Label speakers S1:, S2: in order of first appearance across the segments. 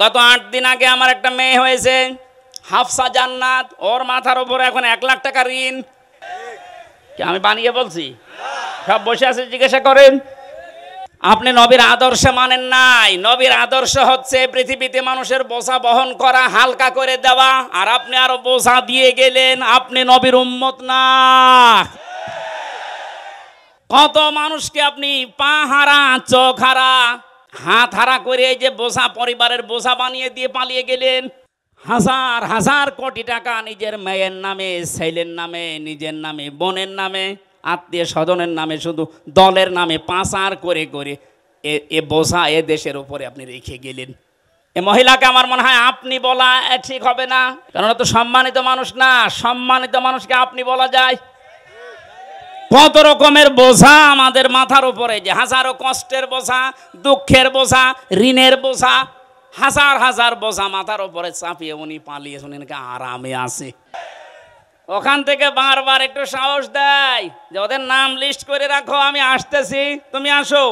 S1: গত আট দিন আগে আমার একটা মেয়ে হয়েছে হাফসা জান্নাত ওর মাথার ওপরে এখন এক লাখ টাকা ঋণ আমি বানিয়ে বলছি সব বসে আছে জিজ্ঞাসা করেন আপনি নবীর আদর্শ মানেন নাই নবীর আদর্শ হচ্ছে পৃথিবীতে মানুষের বোঝা বহন করা হালকা করে দেওয়া আর আপনি আরো বোঝা দিয়ে গেলেন আপনি নবীর উম্মত না কত মানুষকে আপনি পাহারা চোখ হারা হাত হারা করে এই যে বোসা পরিবারের বোসা বানিয়ে দিয়ে পালিয়ে গেলেন হাজার হাজার কোটি টাকা নিজের মেয়ের নামে ছেলের নামে নিজের নামে বোনের নামে আত্মীয় স্বজনের নামে শুধু দলের নামে পাঁচার করে করে এ বোসা এ দেশের উপরে আপনি রেখে গেলেন এ মহিলাকে আমার মনে হয় আপনি বলা ঠিক হবে না কেননা তো সম্মানিত মানুষ না সম্মানিত মানুষকে আপনি বলা যায় কত রকমের বোঝা আমাদের মাথার উপরে যে হাজারো কষ্টের বোঝা দুঃখের বোঝা ঋণের বোঝা হাজার হাজার বোঝা মাথার উপরে চাপিয়ে উনি পালিয়ে শুনেনকে আরামে আসে ওখান থেকে বারবার একটু সাহস দেয় যে ওদের নাম লিস্ট করে রাখো আমি আসতেছি তুমি আসো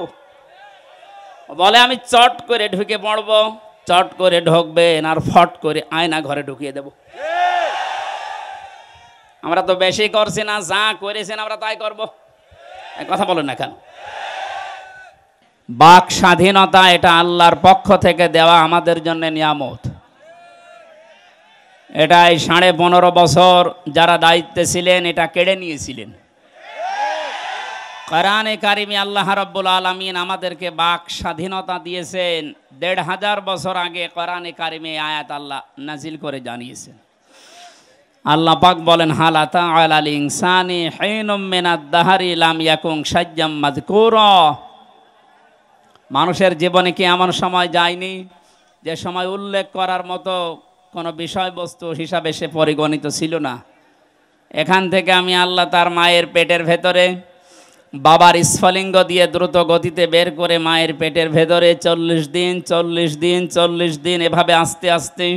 S1: বলে আমি চট করে ঢুকে পড়বো চট করে ঢুকবেন আর ফট করে আয়না ঘরে ঢুকিয়ে দেবো আমরা তো বেশি করছি না যা করেছেন আমরা তাই করব কথা বলেন না কেন বাক স্বাধীনতা এটা আল্লাহর পক্ষ থেকে দেওয়া আমাদের জন্য নিয়ামত এটা এই সাড়ে পনেরো বছর যারা দায়িত্বে ছিলেন এটা কেড়ে নিয়েছিলেন কোরআনে কারিমি আল্লাহ রব্বুল আলমিন আমাদেরকে বাক স্বাধীনতা দিয়েছেন দেড় হাজার বছর আগে কোরআনে কারিমে আয়াত আল্লাহ নাজিল করে জানিয়েছেন আল্লাহ পাক বলেন হালাতা আলাল ইনসানি হাইনুম মেনাদ দাহারি লাম ইয়াকুং সাজ্জাম মাযকুর মানুষের জীবনে কি এমন সময় যায়নি যে সময় উল্লেখ করার মতো কোনো বিষয়বস্তু হিসাবে সে পরিগণিত ছিল না এখান থেকে আমি আল্লাহ তার মায়ের পেটের ভেতরে বাবার স্ফলিঙ্গ দিয়ে দ্রুত গতিতে বের করে মায়ের পেটের ভেতরে চল্লিশ দিন চল্লিশ দিন চল্লিশ দিন এভাবে আস্তে আস্তে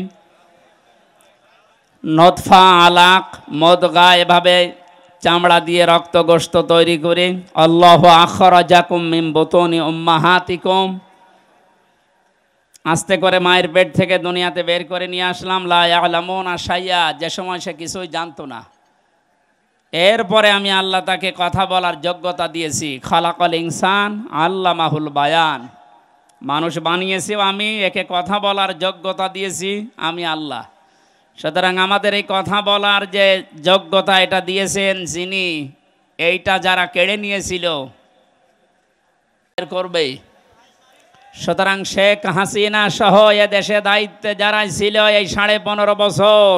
S1: নদফা আলাক মদগা এভাবে চামড়া দিয়ে গোস্ত তৈরি করে আল্লাহ আখরা জাকুম মিম বোতনি উম্মাহাতিকুম আস্তে করে মায়ের পেট থেকে দুনিয়াতে বের করে নিয়ে আসলাম লামন সাইয়া যে সময় সে কিছুই জানতো না এরপরে আমি আল্লাহ তাকে কথা বলার যোগ্যতা দিয়েছি খালাকল ইনসান আল্লাহ মাহুল বায়ান মানুষ বানিয়েছি আমি একে কথা বলার যোগ্যতা দিয়েছি আমি আল্লাহ সুতরাং আমাদের এই কথা বলার যে যোগ্যতা এটা দিয়েছেন যিনি এইটা যারা কেড়ে নিয়েছিল করবে সুতরাং শেখ হাসিনা সহ এ দেশে দায়িত্বে যারা ছিল এই সাড়ে পনেরো বছর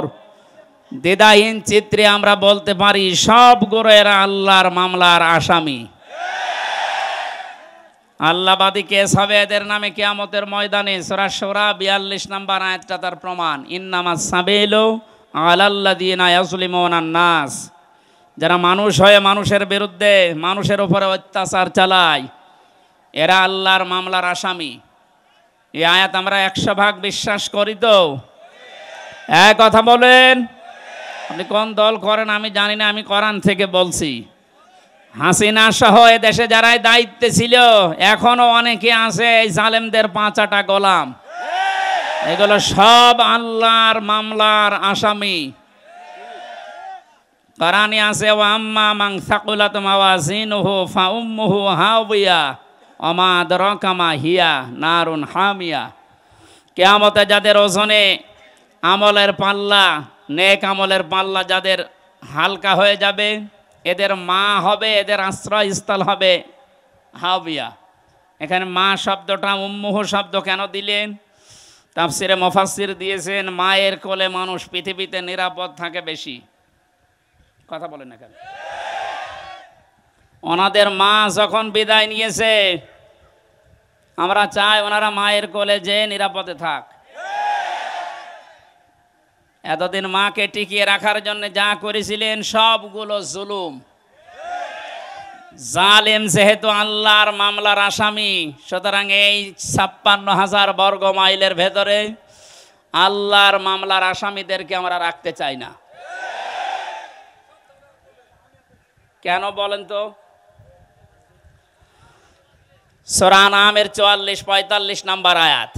S1: দ্বিধাহীন চিত্রে আমরা বলতে পারি সব গোরেরা আল্লাহর মামলার আসামি কে সাবেদের নামে কেয়ামতের ময়দানে সরাসরা বিয়াল্লিশ নাম্বার আয়াতটা তার প্রমাণ ইন্নামা সাবেল আলাল্লা দিন নাস যারা মানুষ হয়ে মানুষের বিরুদ্ধে মানুষের ওপরে অত্যাচার চালায় এরা আল্লাহর মামলার আসামি এই আয়াত আমরা একশো ভাগ বিশ্বাস করি তো এক কথা বলেন আপনি কোন দল করেন আমি জানি না আমি করান থেকে বলছি হাসিনা সহ দেশে যারাই দায়িত্বে ছিল এখনো অনেকে আছে এই জালেমদের পাঁচাটা গোলাম এগুলো সব আল্লাহর মামলার আসামি কারানি আছে ও আম্মা মাং সাকুলাত মাওয়াজিনহু ফাউম্মুহু হাওবিয়া অমাদ রকামা হিয়া নারুন হামিয়া কেয়ামতে যাদের ওজনে আমলের পাল্লা নেক আমলের পাল্লা যাদের হালকা হয়ে যাবে এদের মা হবে এদের আশ্রয়স্থল হবে হাবিয়া এখানে মা শব্দটা উম্মুহ শব্দ কেন দিলেন তাফসিরে মফাসির দিয়েছেন মায়ের কোলে মানুষ পৃথিবীতে নিরাপদ থাকে বেশি কথা বলেন না কেন ওনাদের মা যখন বিদায় নিয়েছে আমরা চাই ওনারা মায়ের কোলে যে নিরাপদে থাক এতদিন মাকে টিকিয়ে রাখার জন্য যা করেছিলেন সবগুলো জুলুম জালেম যেহেতু আল্লাহর মামলার আসামি সুতরাং এই ছাপ্পান্ন হাজার বর্গ মাইলের ভেতরে আল্লাহর মামলার আসামিদেরকে আমরা রাখতে চাই না কেন বলেন তো সোরান আমের চুয়াল্লিশ পঁয়তাল্লিশ নাম্বার আয়াত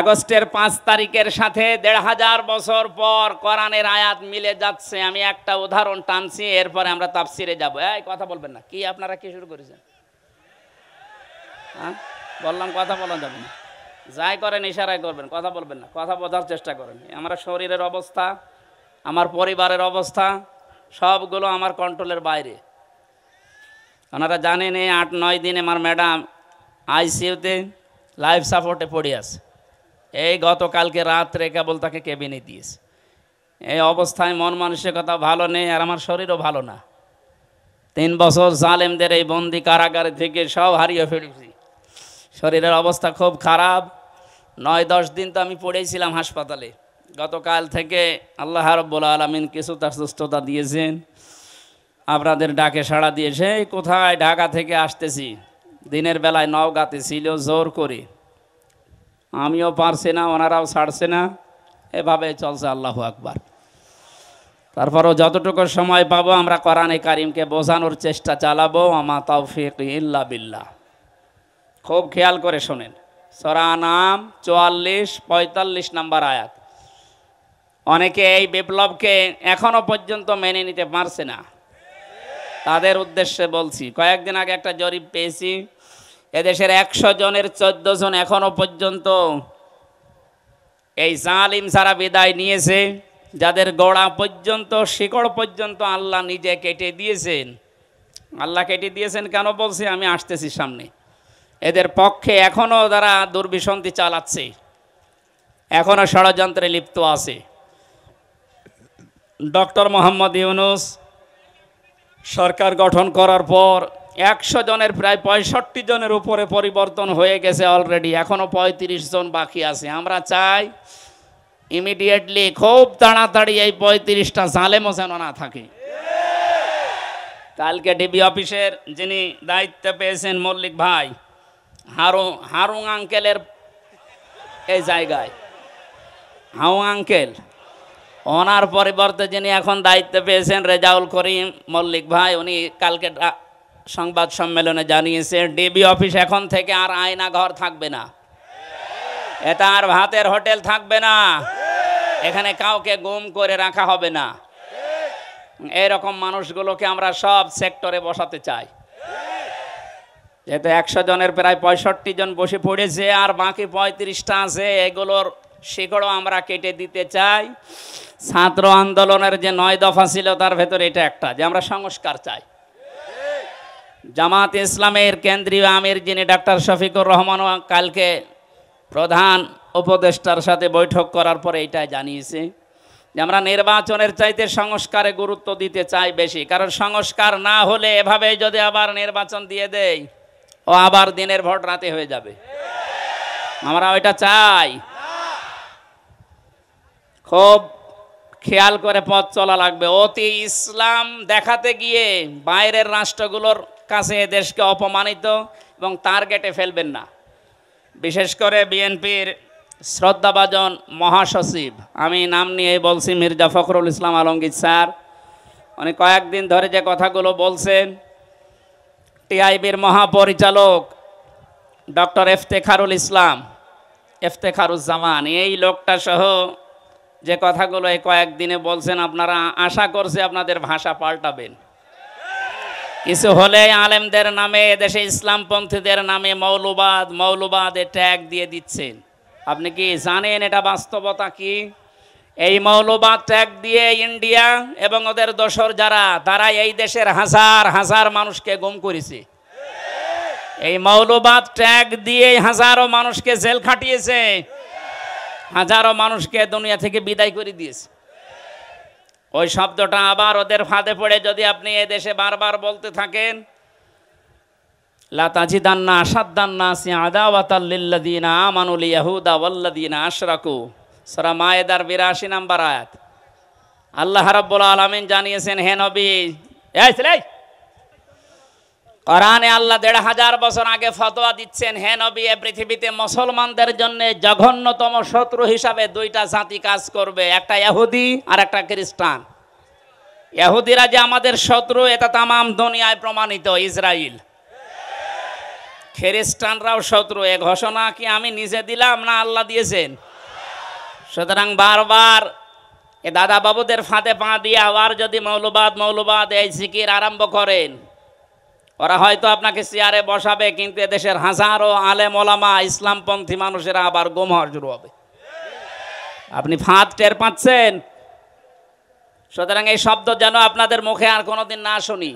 S1: আগস্টের পাঁচ তারিখের সাথে দেড় হাজার বছর পর কোরআনের আয়াত মিলে যাচ্ছে আমি একটা উদাহরণ টানছি এরপরে আমরা তাফসিরে যাবো এই কথা বলবেন না কি আপনারা কি শুরু করেছেন হ্যাঁ বললাম কথা বলা যাবে না যাই করেন ইশারাই করবেন কথা বলবেন না কথা বোঝার চেষ্টা করেন আমার শরীরের অবস্থা আমার পরিবারের অবস্থা সবগুলো আমার কন্ট্রোলের বাইরে ওনারা জানেন এই আট নয় দিন আমার ম্যাডাম আইসিউতে লাইফ সাপোর্টে পড়ে আছে এই গতকালকে রাত্রে কেবল তাকে কেবিনে দিয়েছে এই অবস্থায় মন মানসিকতা ভালো নেই আর আমার শরীরও ভালো না তিন বছর জালেমদের এই বন্দি কারাগার থেকে সব হারিয়ে ফেলেছি শরীরের অবস্থা খুব খারাপ নয় দশ দিন তো আমি পড়েছিলাম হাসপাতালে গতকাল থেকে আল্লাহ রব্বুল আলমিন কিছু তার সুস্থতা দিয়েছেন আপনাদের ডাকে সাড়া দিয়েছে কোথায় ঢাকা থেকে আসতেছি দিনের বেলায় নওগাতে ছিল জোর করে আমিও পারছি না ওনারাও ছাড়ছে না এভাবে চলছে আল্লাহ আকবার তারপরও যতটুকু সময় পাবো আমরা কোরআনে কারিমকে বোঝানোর চেষ্টা চালাবো আমা তৌফিক ইল্লা বিল্লাহ খুব খেয়াল করে শোনেন সরা নাম চুয়াল্লিশ পঁয়তাল্লিশ নাম্বার আয়াত অনেকে এই বিপ্লবকে এখনও পর্যন্ত মেনে নিতে পারছে না তাদের উদ্দেশ্যে বলছি কয়েকদিন আগে একটা জরিপ পেয়েছি এদেশের একশো জনের চোদ্দ জন এখনও পর্যন্ত এই জালিম সারা বিদায় নিয়েছে যাদের গোড়া পর্যন্ত শিকড় পর্যন্ত আল্লাহ নিজে কেটে দিয়েছেন আল্লাহ কেটে দিয়েছেন কেন বলছে আমি আসতেছি সামনে এদের পক্ষে এখনও তারা দুর্বিসন্ধি চালাচ্ছে এখনও ষড়যন্ত্রে লিপ্ত আছে ডক্টর মোহাম্মদ ইউনুস সরকার গঠন করার পর একশো জনের প্রায় পঁয়ষট্টি জনের উপরে পরিবর্তন হয়ে গেছে অলরেডি এখনও পঁয়ত্রিশ জন বাকি আছে আমরা চাই ইমিডিয়েটলি খুব তাড়াতাড়ি এই পঁয়ত্রিশটা জালেমো যেন না থাকে কালকে ডিবি অফিসের যিনি দায়িত্ব পেয়েছেন মল্লিক ভাই হারু হারুং আঙ্কেলের এই জায়গায় হাউ আঙ্কেল ওনার পরিবর্তে যিনি এখন দায়িত্ব পেয়েছেন রেজাউল করিম মল্লিক ভাই উনি কালকে সংবাদ সম্মেলনে জানিয়েছে ডিবি অফিস এখন থেকে আর আয়না ঘর থাকবে না এটা আর ভাতের হোটেল থাকবে না এখানে কাউকে গুম করে রাখা হবে না এরকম মানুষগুলোকে আমরা সব সেক্টরে বসাতে চাই যেহেতু একশো জনের প্রায় পঁয়ষট্টি জন বসে পড়েছে আর বাকি পঁয়ত্রিশটা আছে এগুলোর শিকড়ও আমরা কেটে দিতে চাই ছাত্র আন্দোলনের যে নয় দফা ছিল তার ভেতরে এটা একটা যে আমরা সংস্কার চাই জামাত ইসলামের কেন্দ্রীয় আমির যিনি ডাক্তার শফিকুর রহমান কালকে প্রধান উপদেষ্টার সাথে বৈঠক করার পরে এটা জানিয়েছে যে আমরা নির্বাচনের চাইতে সংস্কারে গুরুত্ব দিতে চাই বেশি কারণ সংস্কার না হলে এভাবে যদি আবার নির্বাচন দিয়ে দেয় ও আবার দিনের ভোট রাতে হয়ে যাবে আমরা ওইটা চাই খুব খেয়াল করে পথ চলা লাগবে অতি ইসলাম দেখাতে গিয়ে বাইরের রাষ্ট্রগুলোর কাছে দেশকে অপমানিত এবং তার গেটে ফেলবেন না বিশেষ করে বিএনপির শ্রদ্ধাভাজন মহাসচিব আমি নাম নিয়ে বলছি মির্জা ফখরুল ইসলাম আলমগীর স্যার উনি কয়েকদিন ধরে যে কথাগুলো বলছেন টিআইবির মহাপরিচালক ডক্টর এফতেখারুল ইসলাম এফতেখারুজ্জামান এই লোকটা সহ যে কথাগুলো এই কয়েকদিনে বলছেন আপনারা আশা করছে আপনাদের ভাষা পাল্টাবেন কিছু হলে আলেমদের নামে এদেশে ইসলামপন্থীদের নামে মৌলবাদ মৌলবাদ ট্যাগ দিয়ে দিচ্ছেন আপনি কি জানেন এটা বাস্তবতা কি এই মৌলবাদ ট্যাগ দিয়ে ইন্ডিয়া এবং ওদের দোসর যারা তারা এই দেশের হাজার হাজার মানুষকে গুম করেছে এই মৌলবাদ ট্যাগ দিয়ে হাজারো মানুষকে জেল খাটিয়েছে হাজারো মানুষকে দুনিয়া থেকে বিদায় করে দিয়েছে ওই শব্দটা আবার ওদের ফাঁদে পড়ে যদি আপনি এ দেশে বারবার বলতে থাকেন লাতাজি দান্না আসাদ দান্না সি আদাওয়াতাল্লিল্লাদিনা আমানুল ইয়াহুদা ওয়াল্লাদিনা আশরাকু সরা মায়েদার বিরাশি নাম্বার আয়াত আল্লাহ রাব্বুল আলামিন জানিয়েছেন হেন নবী এই কোরআনে আল্লাহ দেড় হাজার বছর আগে ফতোয়া দিচ্ছেন হে নবী এ পৃথিবীতে মুসলমানদের জন্য জঘন্যতম শত্রু হিসাবে দুইটা জাতি কাজ করবে একটা ইহুদি আর একটা খ্রিস্টান ইহুদিরা যে আমাদের শত্রু এটা তামাম দুনিয়ায় প্রমাণিত ইসরায়েল খ্রিস্টানরাও শত্রু এ ঘোষণা কি আমি নিজে দিলাম না আল্লাহ দিয়েছেন সুতরাং বারবার এ দাদা বাবুদের ফাঁদে পা দিয়ে আবার যদি মৌলবাদ মৌলবাদ এই জিকির আরম্ভ করেন ওরা হয়তো আপনাকে চেয়ারে বসাবে কিন্তু এদেশের হাজারো আলেম ওলামা ইসলামপন্থী মানুষেরা আবার গুম হওয়ার শুরু হবে আপনি ফাঁদ টের পাচ্ছেন সুতরাং এই শব্দ যেন আপনাদের মুখে আর কোনোদিন না শুনি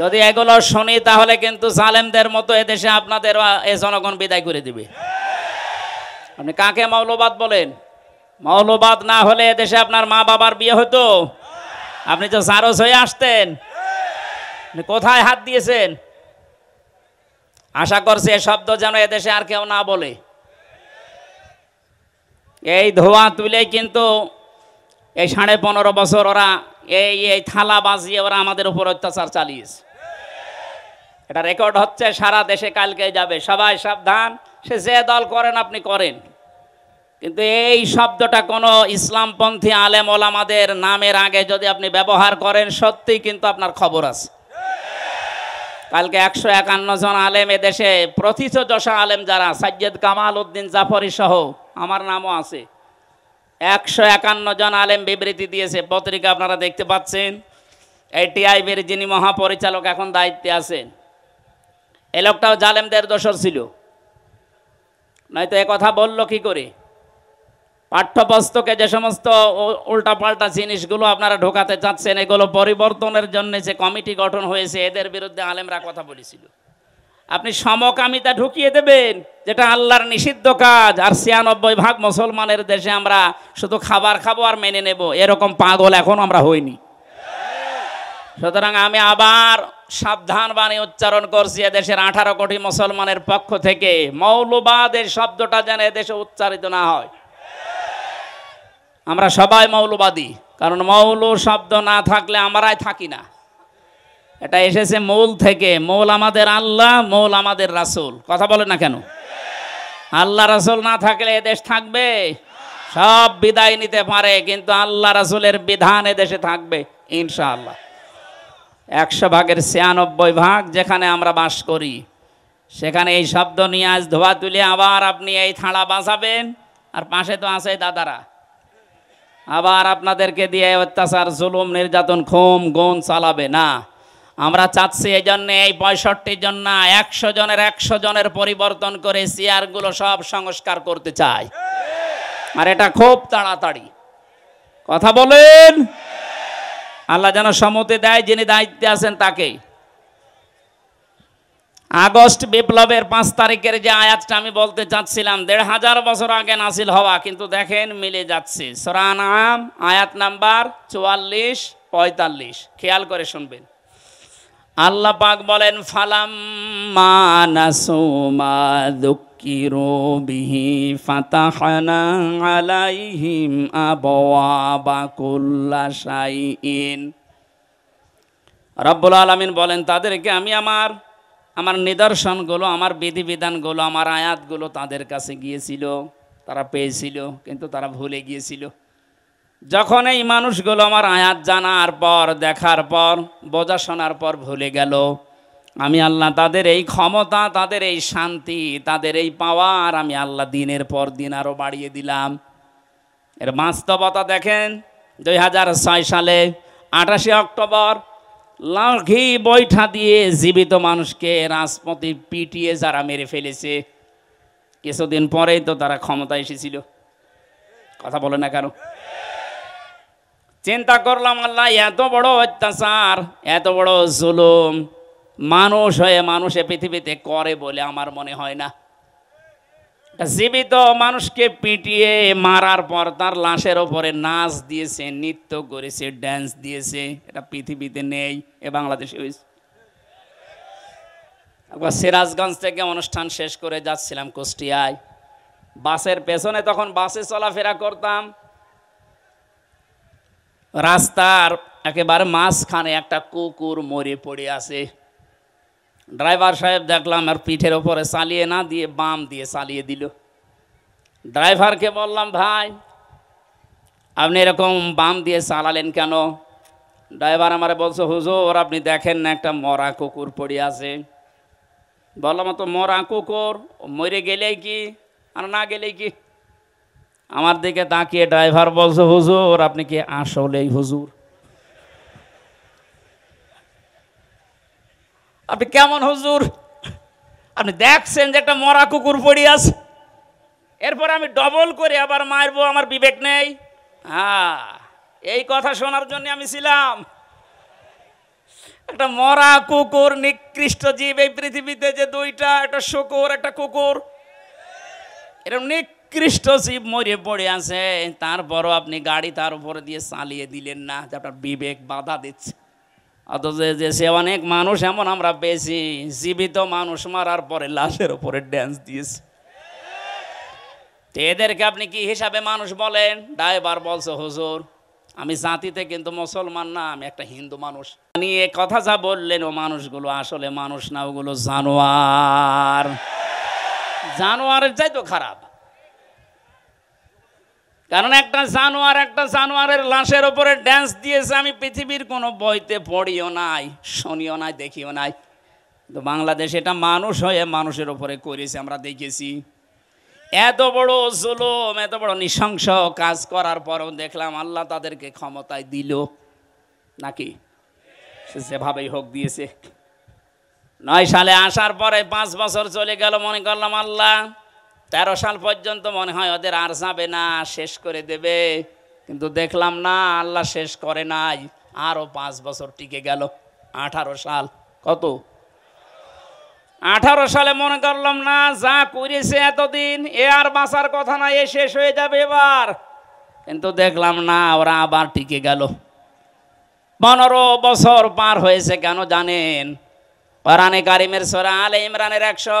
S1: যদি এগুলো শুনি তাহলে কিন্তু সালেমদের মতো এদেশে আপনাদের এ জনগণ বিদায় করে দিবে আপনি কাকে মৌলবাদ বলেন মৌলবাদ না হলে এদেশে আপনার মা বাবার বিয়ে হতো আপনি তো সারস হয়ে আসতেন কোথায় হাত দিয়েছেন আশা করছে এ শব্দ যেন এদেশে আর কেউ না বলে এই ধোঁয়া তুলে কিন্তু এই সাড়ে পনেরো বছর ওরা এই এই থালা বাজিয়ে ওরা আমাদের উপর অত্যাচার চালিয়েছে এটা রেকর্ড হচ্ছে সারা দেশে কালকে যাবে সবাই সাবধান সে যে দল করেন আপনি করেন কিন্তু এই শব্দটা কোনো ইসলামপন্থী আলেম ওলামাদের নামের আগে যদি আপনি ব্যবহার করেন সত্যিই কিন্তু আপনার খবর আছে কালকে একশো একান্ন জন আলেম এদেশে প্রথিত দশা আলেম যারা সাজ্জেদ কামাল উদ্দিন জাফরি সহ আমার নামও আছে একশো একান্ন জন আলেম বিবৃতি দিয়েছে পত্রিকা আপনারা দেখতে পাচ্ছেন এটিআইবির যিনি মহাপরিচালক এখন দায়িত্বে আছেন এ লোকটাও জালেমদের দোষর ছিল নয়তো কথা বলল কি করে পাঠ্যপুস্তকে যে সমস্ত উল্টাপাল্টা জিনিসগুলো আপনারা ঢোকাতে চাচ্ছেন এগুলো পরিবর্তনের জন্য যে কমিটি গঠন হয়েছে এদের বিরুদ্ধে আলেমরা কথা বলেছিল আপনি সমকামিতা ঢুকিয়ে দেবেন যেটা আল্লাহর নিষিদ্ধ কাজ আর ছিয়ানব্বই ভাগ মুসলমানের দেশে আমরা শুধু খাবার খাবো আর মেনে নেব এরকম পাগল এখন আমরা হইনি সুতরাং আমি আবার সাবধান বাণী উচ্চারণ করছি এদেশের আঠারো কোটি মুসলমানের পক্ষ থেকে মৌলবাদের শব্দটা যেন এদেশে উচ্চারিত না হয় আমরা সবাই মৌলবাদী কারণ মৌল শব্দ না থাকলে আমরাই থাকি না এটা এসেছে মৌল থেকে মৌল আমাদের আল্লাহ মৌল আমাদের রাসুল কথা বলে না কেন আল্লাহ রাসুল না থাকলে দেশ থাকবে সব বিদায় নিতে পারে কিন্তু আল্লাহ রাসুলের বিধান দেশে থাকবে ইনশাআল্লাহ একশো ভাগের ছিয়ানব্বই ভাগ যেখানে আমরা বাস করি সেখানে এই শব্দ নিয়ে আজ ধোয়া তুলে আবার আপনি এই থাড়া বাঁচাবেন আর পাশে তো আছে দাদারা আবার আপনাদেরকে দিয়ে অত্যাচার জুলুম নির্যাতন খুম গুণ চালাবে না আমরা চাচ্ছি এই জন্য এই পঁয়ষট্টি জন না একশো জনের একশো জনের পরিবর্তন করে চেয়ারগুলো সব সংস্কার করতে চাই আর এটা খুব তাড়াতাড়ি কথা বলেন আল্লাহ যেন সম্মতি দেয় যিনি দায়িত্বে আছেন তাকেই আগস্ট বিপ্লবের পাঁচ তারিখের যে আয়াতটা আমি বলতে চাচ্ছিলাম দেড় হাজার বছর আগে নাসিল হওয়া কিন্তু দেখেন মিলে যাচ্ছে সরান আম আয়াত নাম্বার চুয়াল্লিশ পঁয়তাল্লিশ খেয়াল করে শুনবেন আল্লাহ পাক বলেন ফালাম মানাসোমা দুঃখিরো বিহি ফাতাহানা আলাইহিম আবওয়াবা কুল্লা শাইইন রব্বুল আলামিন বলেন তাদেরকে আমি আমার আমার নিদর্শনগুলো আমার বিধিবিধানগুলো আমার আয়াতগুলো তাদের কাছে গিয়েছিল তারা পেয়েছিল কিন্তু তারা ভুলে গিয়েছিল যখন এই মানুষগুলো আমার আয়াত জানার পর দেখার পর বোঝা শোনার পর ভুলে গেল আমি আল্লাহ তাদের এই ক্ষমতা তাদের এই শান্তি তাদের এই পাওয়ার আমি আল্লাহ দিনের পর দিন আরও বাড়িয়ে দিলাম এর বাস্তবতা দেখেন দুই সালে আঠাশে অক্টোবর লাঠি বৈঠা দিয়ে জীবিত মানুষকে রাজপথে পিটিয়ে যারা মেরে ফেলেছে কিছুদিন পরেই তো তারা ক্ষমতা এসেছিল কথা বলে না কেন চিন্তা করলাম আল্লাহ এত বড় অত্যাচার এত বড় জুলুম মানুষ হয়ে মানুষে পৃথিবীতে করে বলে আমার মনে হয় না জীবিত মানুষকে পিটিয়ে মারার পর তার লাশের ওপরে নাচ দিয়েছে নৃত্য করেছে ড্যান্স দিয়েছে এটা পৃথিবীতে নেই এ বাংলাদেশে হয়েছে একবার সিরাজগঞ্জ থেকে অনুষ্ঠান শেষ করে যাচ্ছিলাম কুষ্টিয়ায় বাসের পেছনে তখন বাসে চলাফেরা করতাম রাস্তার একেবারে মাঝখানে একটা কুকুর মরে পড়ে আছে ড্রাইভার সাহেব দেখলাম আর পিঠের ওপরে চালিয়ে না দিয়ে বাম দিয়ে চালিয়ে দিল ড্রাইভারকে বললাম ভাই আপনি এরকম বাম দিয়ে চালালেন কেন ড্রাইভার আমার বলছে হুজুর আপনি দেখেন না একটা মরা কুকুর পড়ে আছে বললাম তো মরা কুকুর মরে গেলেই কি আর না গেলেই কি আমার দিকে তাকিয়ে ড্রাইভার বলছে হুজুর আপনি কি আসলেই হুজুর আপনি কেমন হুজুর আপনি দেখছেন যে একটা মরা কুকুর পড়ি আছে এরপর আমি ডবল করে আবার মারবো আমার বিবেক নেই হ্যাঁ এই কথা শোনার জন্য আমি ছিলাম একটা মরা কুকুর নিকৃষ্ট জীব এই পৃথিবীতে যে দুইটা একটা শুকুর একটা কুকুর এরকম নিকৃষ্ট জীব মরে পড়ে আছে তারপরও আপনি গাড়ি তার উপরে দিয়ে চালিয়ে দিলেন না যে আপনার বিবেক বাধা দিচ্ছে অথচ সে অনেক মানুষ এমন আমরা পেয়েছি জীবিত মানুষ মারার পরে লাশের উপরে ড্যান্স দিয়েছে তো এদেরকে আপনি কি হিসাবে মানুষ বলেন ড্রাইভার বলছে হুজুর আমি জাতিতে কিন্তু মুসলমান না আমি একটা হিন্দু মানুষ নিয়ে কথা যা বললেন ও মানুষগুলো আসলে মানুষ না ওগুলো জানোয়ার জানোয়ারের চাই তো খারাপ কারণ একটা জানোয়ার একটা জানোয়ারের লাশের ওপরে ড্যান্স দিয়েছে আমি পৃথিবীর কোনো বইতে পড়িও নাই শুনিও নাই দেখিও নাই তো বাংলাদেশ এটা মানুষ হয়ে মানুষের ওপরে করেছে আমরা দেখেছি এত বড় জুলুম এত বড় নৃশংস কাজ করার পরও দেখলাম আল্লাহ তাদেরকে ক্ষমতায় দিল নাকি সে যেভাবেই হোক দিয়েছে নয় সালে আসার পরে পাঁচ বছর চলে গেল মনে করলাম আল্লাহ তেরো সাল পর্যন্ত মনে হয় ওদের আর যাবে না শেষ করে দেবে কিন্তু দেখলাম না আল্লাহ শেষ করে নাই আরও পাঁচ বছর টিকে গেল আঠারো সাল কত আঠারো সালে মনে করলাম না যা করেছে এতদিন এ আর বাঁচার কথা না এ শেষ হয়ে যাবে এবার কিন্তু দেখলাম না ওরা আবার টিকে গেল পনেরো বছর পার হয়েছে কেন জানেন পরানে কারিমের সোরা আলে ইমরানের একশো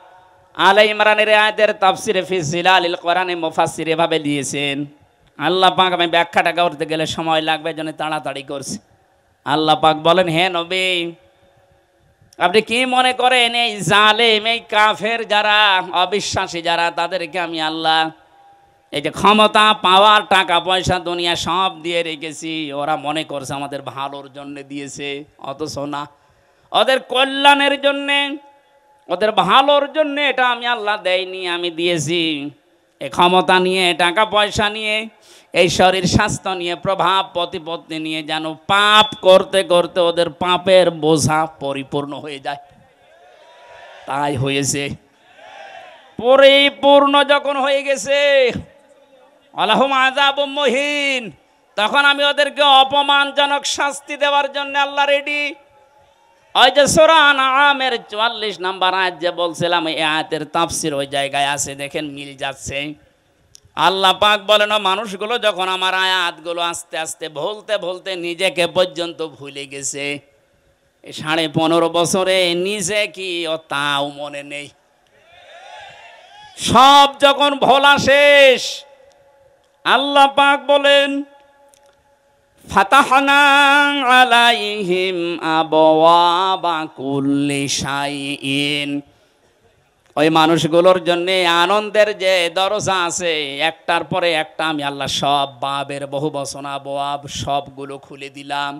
S1: আলাই ইমরানের আয়াতের তাফসিরে ফি জিলালিল কোরআনে মুফাসসির এভাবে দিয়েছেন আল্লাহ পাক আমি ব্যাখ্যাটা করতে গেলে সময় লাগবে জন্য তাড়াতাড়ি করছি আল্লাহ পাক বলেন হে নবী আপনি কি মনে করেন এই জালেম এই কাফের যারা অবিশ্বাসী যারা তাদেরকে আমি আল্লাহ এই যে ক্ষমতা পাওয়ার টাকা পয়সা দুনিয়া সব দিয়ে রেখেছি ওরা মনে করছে আমাদের ভালোর জন্য দিয়েছে অথচ না ওদের কল্যাণের জন্যে ওদের ভালোর জন্য এটা আমি আল্লাহ দেয়নি আমি দিয়েছি এ ক্ষমতা নিয়ে টাকা পয়সা নিয়ে এই শরীর স্বাস্থ্য নিয়ে প্রভাব প্রতিপত্তি নিয়ে যেন পাপ করতে করতে ওদের পাপের বোঝা পরিপূর্ণ হয়ে যায় তাই হয়েছে পরিপূর্ণ যখন হয়ে গেছে আলাহম আজাব মহিন তখন আমি ওদেরকে অপমানজনক শাস্তি দেওয়ার জন্য আল্লাহ রেডি ওই যে সোরান আমের চুয়াল্লিশ নাম্বার আয়াত যে বলছিলাম এই আয়াতের তাফসির ওই জায়গায় আছে দেখেন মিল যাচ্ছে আল্লাহ পাক বলেন মানুষগুলো যখন আমার আয়াতগুলো আস্তে আস্তে ভুলতে ভুলতে নিজেকে পর্যন্ত ভুলে গেছে সাড়ে পনেরো বছরে নিজে কি ও তাও মনে নেই সব যখন ভোলা শেষ আল্লাহ পাক বলেন فتحنا عليهم أبواب كل شيء ওই মানুষগুলোর জন্য আনন্দের যে দরজা আছে একটার পরে একটা আমি আল্লাহ সব বাবের বহু বসনা বোয়াব সবগুলো খুলে দিলাম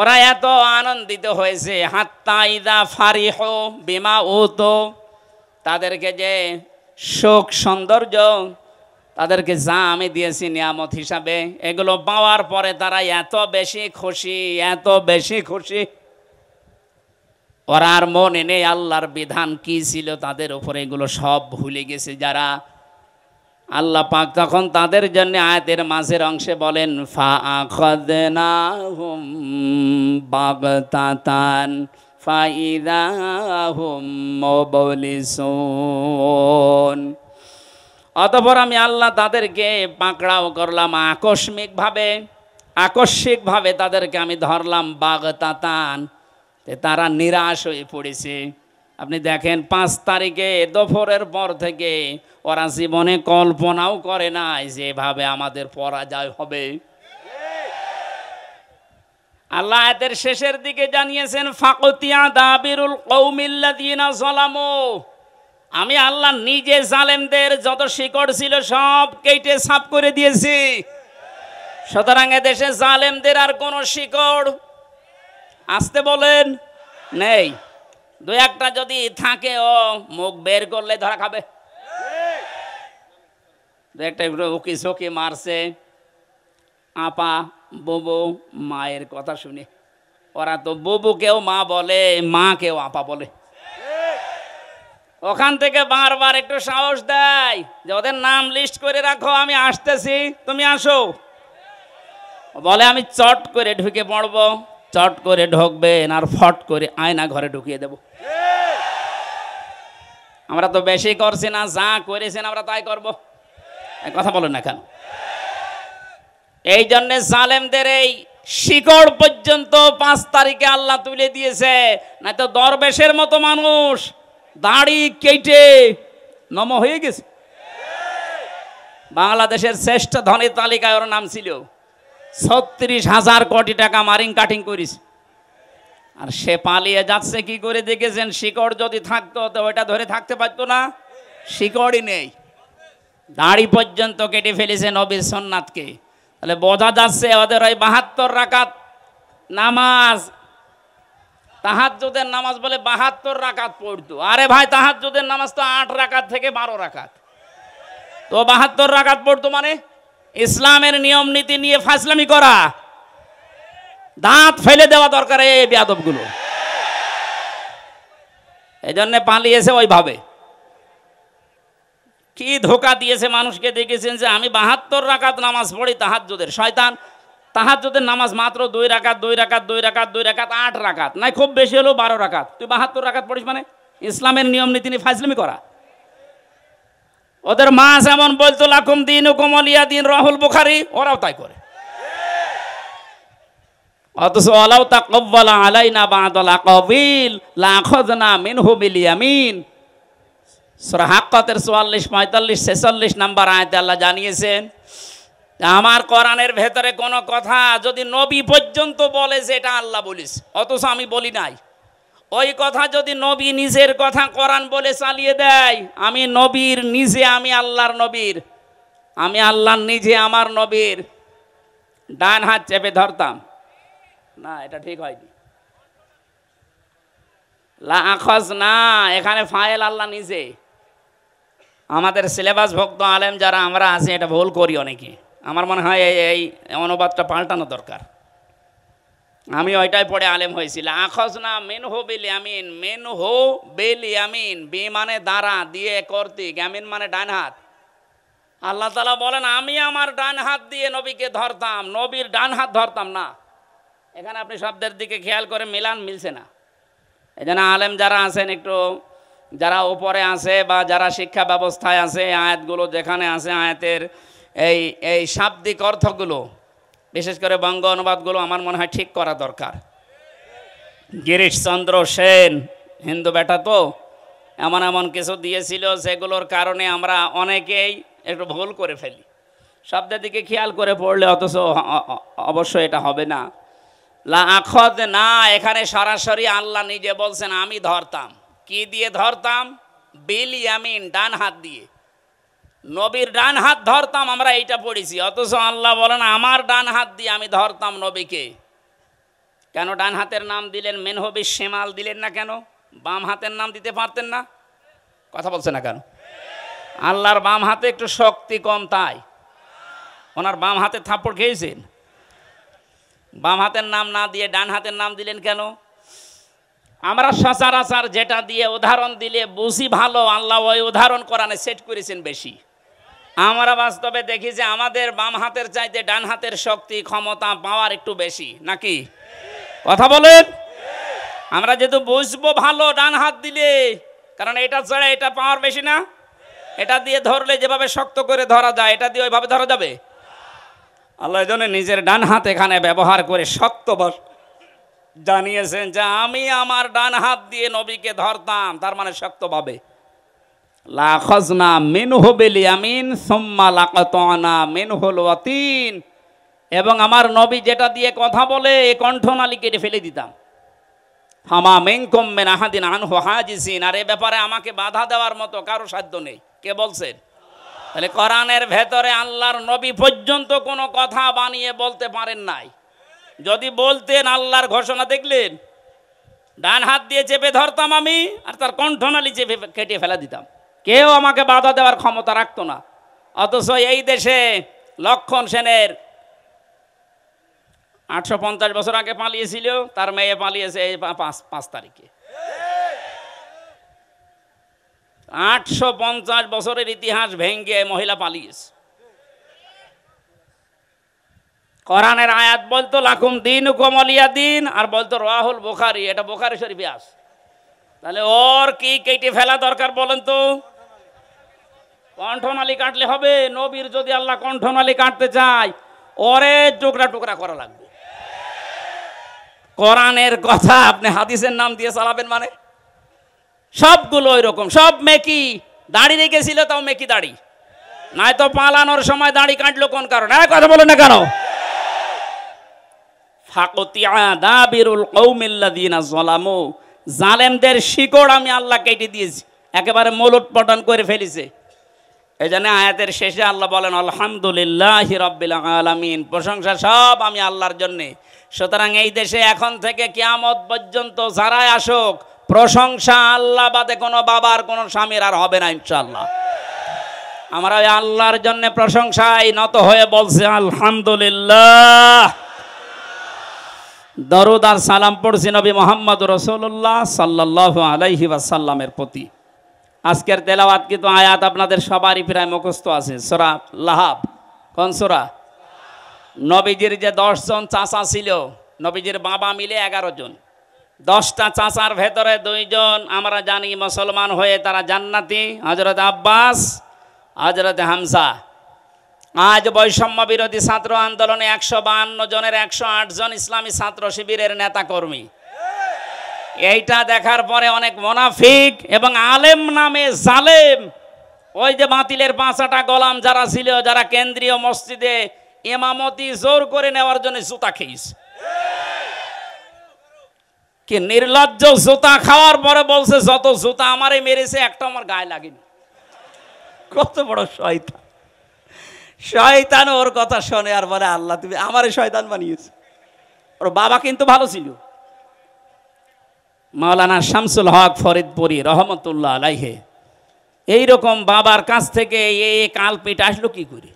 S1: ওরা এত আনন্দিত হয়েছে হাত্তাইদা ফারিহ বিমা ও তো তাদেরকে যে শোক সৌন্দর্য তাদেরকে যা আমি দিয়েছি নিয়ামত হিসাবে এগুলো পাওয়ার পরে তারা এত বেশি খুশি এত বেশি খুশি ওরা আর মনে নেই আল্লাহর বিধান কি ছিল তাদের উপরে এগুলো সব ভুলে গেছে যারা আল্লাহ পাক তখন তাদের জন্য আয়াতের মাঝের অংশে বলেন ফা আখদনা ফাইদা হুম অতপর আমি আল্লাহ তাদেরকে পাকড়াও করলাম আকস্মিকভাবে আকস্মিকভাবে তাদেরকে আমি ধরলাম বাগতাতান তারা নিরাশ হয়ে পড়েছে আপনি দেখেন পাঁচ তারিখে দফরের পর থেকে ওরা জীবনে কল্পনাও করে নাই যেভাবে আমাদের পরাজয় হবে আল্লাহ এদের শেষের দিকে জানিয়েছেন ফাকতিয়া দাবিরুল কৌমিল্লা কৌমিল্লাদিনা জলামো আমি আল্লাহ নিজে জালেমদের যত শিকড় ছিল সব কেটে সাফ করে দিয়েছি সুতরাং দেশে জালেমদের আর কোনো শিকড় আসতে বলেন নেই দু একটা যদি থাকে ও মুখ বের করলে ধরা খাবে দু একটা উকি ঝুঁকি মারছে আপা ববু মায়ের কথা শুনে ওরা তো কেউ মা বলে মাকেও আপা বলে ওখান থেকে বারবার একটু সাহস দেয় যে ওদের নাম লিস্ট করে রাখো আমি আসতেছি তুমি আসো বলে আমি চট করে ঢুকে পড়ব চট করে ঢুকবেন আর ফট করে আয়না ঘরে ঢুকিয়ে দেব আমরা তো বেশি করছি না যা করেছেন আমরা তাই করব কথা বলেন না কেন এই জন্যে সালেমদের এই শিকড় পর্যন্ত পাঁচ তারিখে আল্লাহ তুলে দিয়েছে না তো দরবেশের মতো মানুষ দাড়ি কেটে নম হয়ে গেছে বাংলাদেশের শ্রেষ্ঠ ধনের তালিকায় ওর নাম ছিল ছত্রিশ হাজার কোটি টাকা মারিং কাটিং করিস আর সে পালিয়ে যাচ্ছে কি করে দেখেছেন শিকড় যদি থাকতো তো ওটা ধরে থাকতে পারতো না শিকড়ই নেই দাড়ি পর্যন্ত কেটে ফেলেছে নবীর সোননাথকে তাহলে বোঝা যাচ্ছে ওদের ওই বাহাত্তর রাকাত নামাজ তাহাজ্জুদের নামাজ বলে বাহাত্তর রাকাত পড়তো আরে ভাই তাহাজ্জুদের নামাজ তো আট রাকাত থেকে বারো রাকাত তো বাহাত্তর রাকাত পড়তো মানে ইসলামের নিয়ম নীতি নিয়ে ফাসলামি করা দাঁত ফেলে দেওয়া দরকার এই বেয়াদবগুলো এই জন্য পালিয়েছে ওইভাবে কি ধোকা দিয়েছে মানুষকে দেখেছেন যে আমি বাহাত্তর রাকাত নামাজ পড়ি তাহাজ্জুদের শয়তান তাহার যদি নামাজ মাত্র দুই রাখাত দুই রাখাত দুই রাখাত দুই রাখাত আট রাখাত নাই খুব বেশি হলেও বারো রাকাত তুই বাহাত্তর রাকাত পড়িস মানে ইসলামের নিয়ম নীতি ফাজলিমি করা ওদের মা যেমন বলতো লাকুম দিন কোমলিয়া দিন রাহুল বুখারি ওরাও তাই করে অথচ অলাউ তা কব্বালা আলাইনা বাঁদলা কবিল লাখজনা মিনহু বিলিয়ামিন সরাহাক্কাতের চুয়াল্লিশ পঁয়তাল্লিশ ছেচল্লিশ নাম্বার আয়তে আল্লাহ জানিয়েছেন আমার কোরআনের ভেতরে কোনো কথা যদি নবী পর্যন্ত বলে যে এটা আল্লাহ বলিস অথচ আমি বলি নাই ওই কথা যদি নবী নিজের কথা কোরআন বলে চালিয়ে দেয় আমি নবীর নিজে আমি আল্লাহর নবীর আমি আল্লাহর নিজে আমার নবীর ডান হাত চেপে ধরতাম না এটা ঠিক হয়নি লাখস না এখানে ফায়েল আল্লাহ নিজে আমাদের সিলেবাস ভক্ত আলেম যারা আমরা আছি এটা ভুল করি অনেকে আমার মনে হয় এই এই অনুবাদটা পাল্টানো দরকার আমি ওইটাই পড়ে আলেম হয়েছিল আখজ না মেন হো বেলি আমিন মেন হো বেলি আমিন বে মানে দাঁড়া দিয়ে কর্তৃক আমিন মানে ডান হাত আল্লাহ তালা বলেন আমি আমার ডান হাত দিয়ে নবীকে ধরতাম নবীর ডান হাত ধরতাম না এখানে আপনি শব্দের দিকে খেয়াল করে মিলান মিলছে না এই জন্য আলেম যারা আছেন একটু যারা ওপরে আছে বা যারা শিক্ষা ব্যবস্থায় আছে আয়াতগুলো যেখানে আছে আয়াতের এই এই শাব্দিক অর্থগুলো বিশেষ করে বঙ্গ অনুবাদগুলো আমার মনে হয় ঠিক করা দরকার গিরিশচন্দ্র সেন হিন্দু বেটা তো এমন এমন কিছু দিয়েছিল সেগুলোর কারণে আমরা অনেকেই একটু ভুল করে ফেলি শব্দের দিকে খেয়াল করে পড়লে অথচ অবশ্যই এটা হবে না আখদ না এখানে সরাসরি আল্লাহ নিজে বলছেন আমি ধরতাম কি দিয়ে ধরতাম বিল ইয়ামিন ডান হাত দিয়ে নবীর ডান হাত ধরতাম আমরা এইটা পড়েছি অথচ আল্লাহ বলেন আমার ডান হাত দিয়ে আমি ধরতাম নবীকে কেন ডান হাতের নাম দিলেন মেনহবি শেমাল দিলেন না কেন বাম হাতের নাম দিতে পারতেন না কথা বলছে না কেন আল্লাহর বাম হাতে একটু শক্তি কম তাই ওনার বাম হাতে থাপ্পড় খেয়েছেন বাম হাতের নাম না দিয়ে ডান হাতের নাম দিলেন কেন আমরা আচার যেটা দিয়ে উদাহরণ দিলে বুঝি ভালো আল্লাহ ওই উদাহরণ করানে সেট করেছেন বেশি আমরা বাস্তবে দেখি যে আমাদের বাম হাতের চাইতে ডান হাতের শক্তি ক্ষমতা পাওয়ার একটু বেশি নাকি কথা বলেন আমরা যেহেতু বুঝবো ভালো ডান হাত দিলে কারণ এটা ছাড়া এটা পাওয়ার বেশি না এটা দিয়ে ধরলে যেভাবে শক্ত করে ধরা যায় এটা দিয়ে ওইভাবে ধরা যাবে আল্লাহ জন্য নিজের ডান হাত এখানে ব্যবহার করে শক্ত জানিয়েছেন যে আমি আমার ডান হাত দিয়ে নবীকে ধরতাম তার মানে শক্তভাবে লাখজনা মিনহুবিল ইয়ামিন সোম্মা লাকতনা মিনহুল অতিন এবং আমার নবী যেটা দিয়ে কথা বলে এ কণ্ঠনালী কেটে ফেলে দিতাম হামা মেংকম মেন আহাদিন আনহু হাজিসিন আর এ ব্যাপারে আমাকে বাধা দেওয়ার মতো কারো সাধ্য নেই কে বলছেন তাহলে কোরআনের ভেতরে আল্লাহর নবী পর্যন্ত কোনো কথা বানিয়ে বলতে পারেন নাই যদি বলতেন আল্লাহর ঘোষণা দেখলেন ডান হাত দিয়ে চেপে ধরতাম আমি আর তার কণ্ঠনালি চেপে কেটে ফেলা দিতাম কেউ আমাকে বাধা দেওয়ার ক্ষমতা রাখতো না অথচ এই দেশে লক্ষণ সেনের আটশো পঞ্চাশ বছর আগে পালিয়েছিল তার মেয়ে পালিয়েছে এই পাঁচ পাঁচ তারিখে আটশো পঞ্চাশ বছরের ইতিহাস ভেঙ্গে মহিলা পালিয়েছে কোরআনের আয়াত বলতো লাখুম দিন কমলিয়া দিন আর বলতো রাহুল বোখারি এটা বোখারি শরীফে আস তাহলে ওর কি কেটে ফেলা দরকার বলেন তো কণ্ঠনালী কাটলে হবে নবীর যদি আল্লাহ কণ্ঠনালী কাটতে চায় ওরে টুকরা টুকরা করা লাগবে কোরআনের কথা আপনি হাদিসের নাম দিয়ে চালাবেন মানে সবগুলো ওই রকম সব মেকি দাড়ি রেখেছিল তাও মেকি দাড়ি নাই তো পালানোর সময় দাড়ি কাটলো কোন কারণ এক কথা বলো না কেন জালেমদের শিকড় আমি আল্লাহ কেটে দিয়েছি একেবারে মৌলত পটন করে ফেলেছে এই আয়াতের শেষে আল্লাহ বলেন আলহামদুলিল্লাহ রব্বিল আলমিন প্রশংসা সব আমি আল্লাহর জন্যে সুতরাং এই দেশে এখন থেকে কিয়ামত পর্যন্ত যারাই আসুক প্রশংসা আল্লাহ বাদে কোনো বাবার কোনো স্বামীর আর হবে না ইনশাল্লাহ আমরা ওই আল্লাহর জন্য প্রশংসায় নত হয়ে বলছে আলহামদুলিল্লাহ দরুদ আর সালাম পড়ছি নবী মোহাম্মদ রসুল্লাহ সাল্লাহ আলাইহি ওয়াসাল্লামের প্রতি আজকের তেলাওয়াত কিন্তু আয়াত আপনাদের সবারই প্রায় মুখস্থ আছে সোরা লাহাব কোন সোরা নবীজির যে দশজন চাষা ছিল নবীজির বাবা মিলে এগারো জন দশটা চাষার ভেতরে দুইজন আমরা জানি মুসলমান হয়ে তারা জান্নাতি হজরত আব্বাস হজরত হামসা আজ বৈষম্য বিরোধী ছাত্র আন্দোলনে একশো বাহান্ন জনের একশো জন ইসলামী ছাত্র শিবিরের নেতাকর্মী এইটা দেখার পরে অনেক মোনাফিক এবং আলেম নামে জালেম ওই যে বাতিলের পাঁচাটা গোলাম যারা ছিল যারা কেন্দ্রীয় মসজিদে এমামতি জোর করে নেওয়ার জন্য জুতা খেয়েছে কি নির্লজ্জ জুতা খাওয়ার পরে বলছে যত জুতা আমারে মেরেছে একটা আমার গায়ে লাগেনি কত বড় শয়তান শয়তান ওর কথা শোনে আর বলে আল্লাহ তুমি আমারে শয়তান বানিয়েছে ওর বাবা কিন্তু ভালো ছিল মাওলানা শামসুল হক ফরিদপুরি রহমতুল্লাহ আলাইহে এই রকম বাবার কাছ থেকে এই কালপিট আসলো কি করে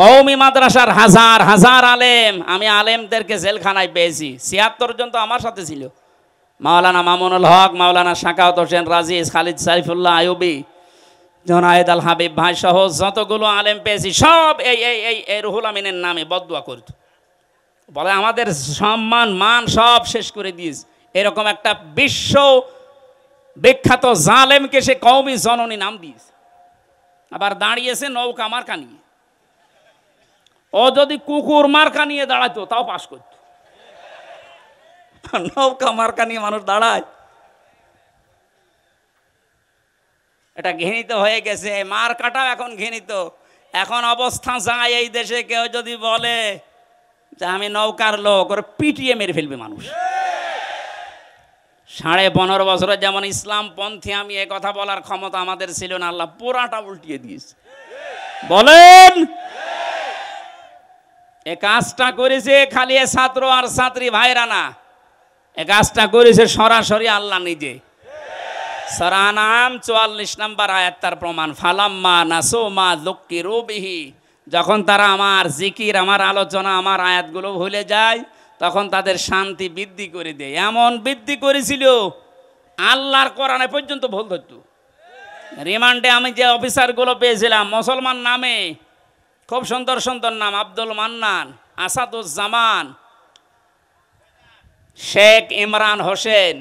S1: কৌমি মাদ্রাসার হাজার হাজার আলেম আমি আলেমদেরকে জেলখানায় পেয়েছি ছিয়াত্তর জন তো আমার সাথে ছিল মাওলানা মামুনুল হক মাওলানা শাকাউত হোসেন রাজিজ খালিদ সাইফুল্লাহ আয়ুবি জনায়েদ আল হাবিব ভাই সহ যতগুলো আলেম পেয়েছি সব এই এই এই রুহুল আমিনের নামে বদুয়া করতো বলে আমাদের সম্মান মান সব শেষ করে দিস এরকম একটা বিশ্ব বিখ্যাত জালেমকে সে কৌমি জননী নাম দিস আবার দাঁড়িয়েছে নৌকা মার্কা নিয়ে ও যদি কুকুর মার্কা নিয়ে দাঁড়াতো তাও পাশ করত নৌকা মার্কা নিয়ে মানুষ দাঁড়ায় এটা ঘৃণিত হয়ে গেছে মার্কাটাও এখন ঘৃণিত এখন অবস্থা যায় এই দেশে কেউ যদি বলে যে আমি নৌকার লোক ওর পিটিয়ে মেরে ফেলবে মানুষ সাড়ে পনেরো বছরে যেমন ইসলাম পন্থী আমি এ কথা বলার ক্ষমতা আমাদের ছিল না আল্লাহ পুরাটা উল্টিয়ে দিয়েছে বলেন এ কাজটা করেছে খালি এ ছাত্র আর ছাত্রী ভাইরা না এ কাজটা করেছে সরাসরি আল্লাহ নিজে সরানাম চুয়াল্লিশ নাম্বার আয়াত তার প্রমাণ ফালাম্মা নাসো মা লক্ষ্মী রবিহী যখন তারা আমার জিকির আমার আলোচনা আমার আয়াতগুলো ভুলে যায় তখন তাদের শান্তি বৃদ্ধি করে দেয় এমন বৃদ্ধি করেছিল আল্লাহর কোরআনে পর্যন্ত ভুল ধরত রিমান্ডে আমি যে অফিসারগুলো পেয়েছিলাম মুসলমান নামে খুব সুন্দর সুন্দর নাম আব্দুল মান্নান আসাদুজ্জামান শেখ ইমরান হোসেন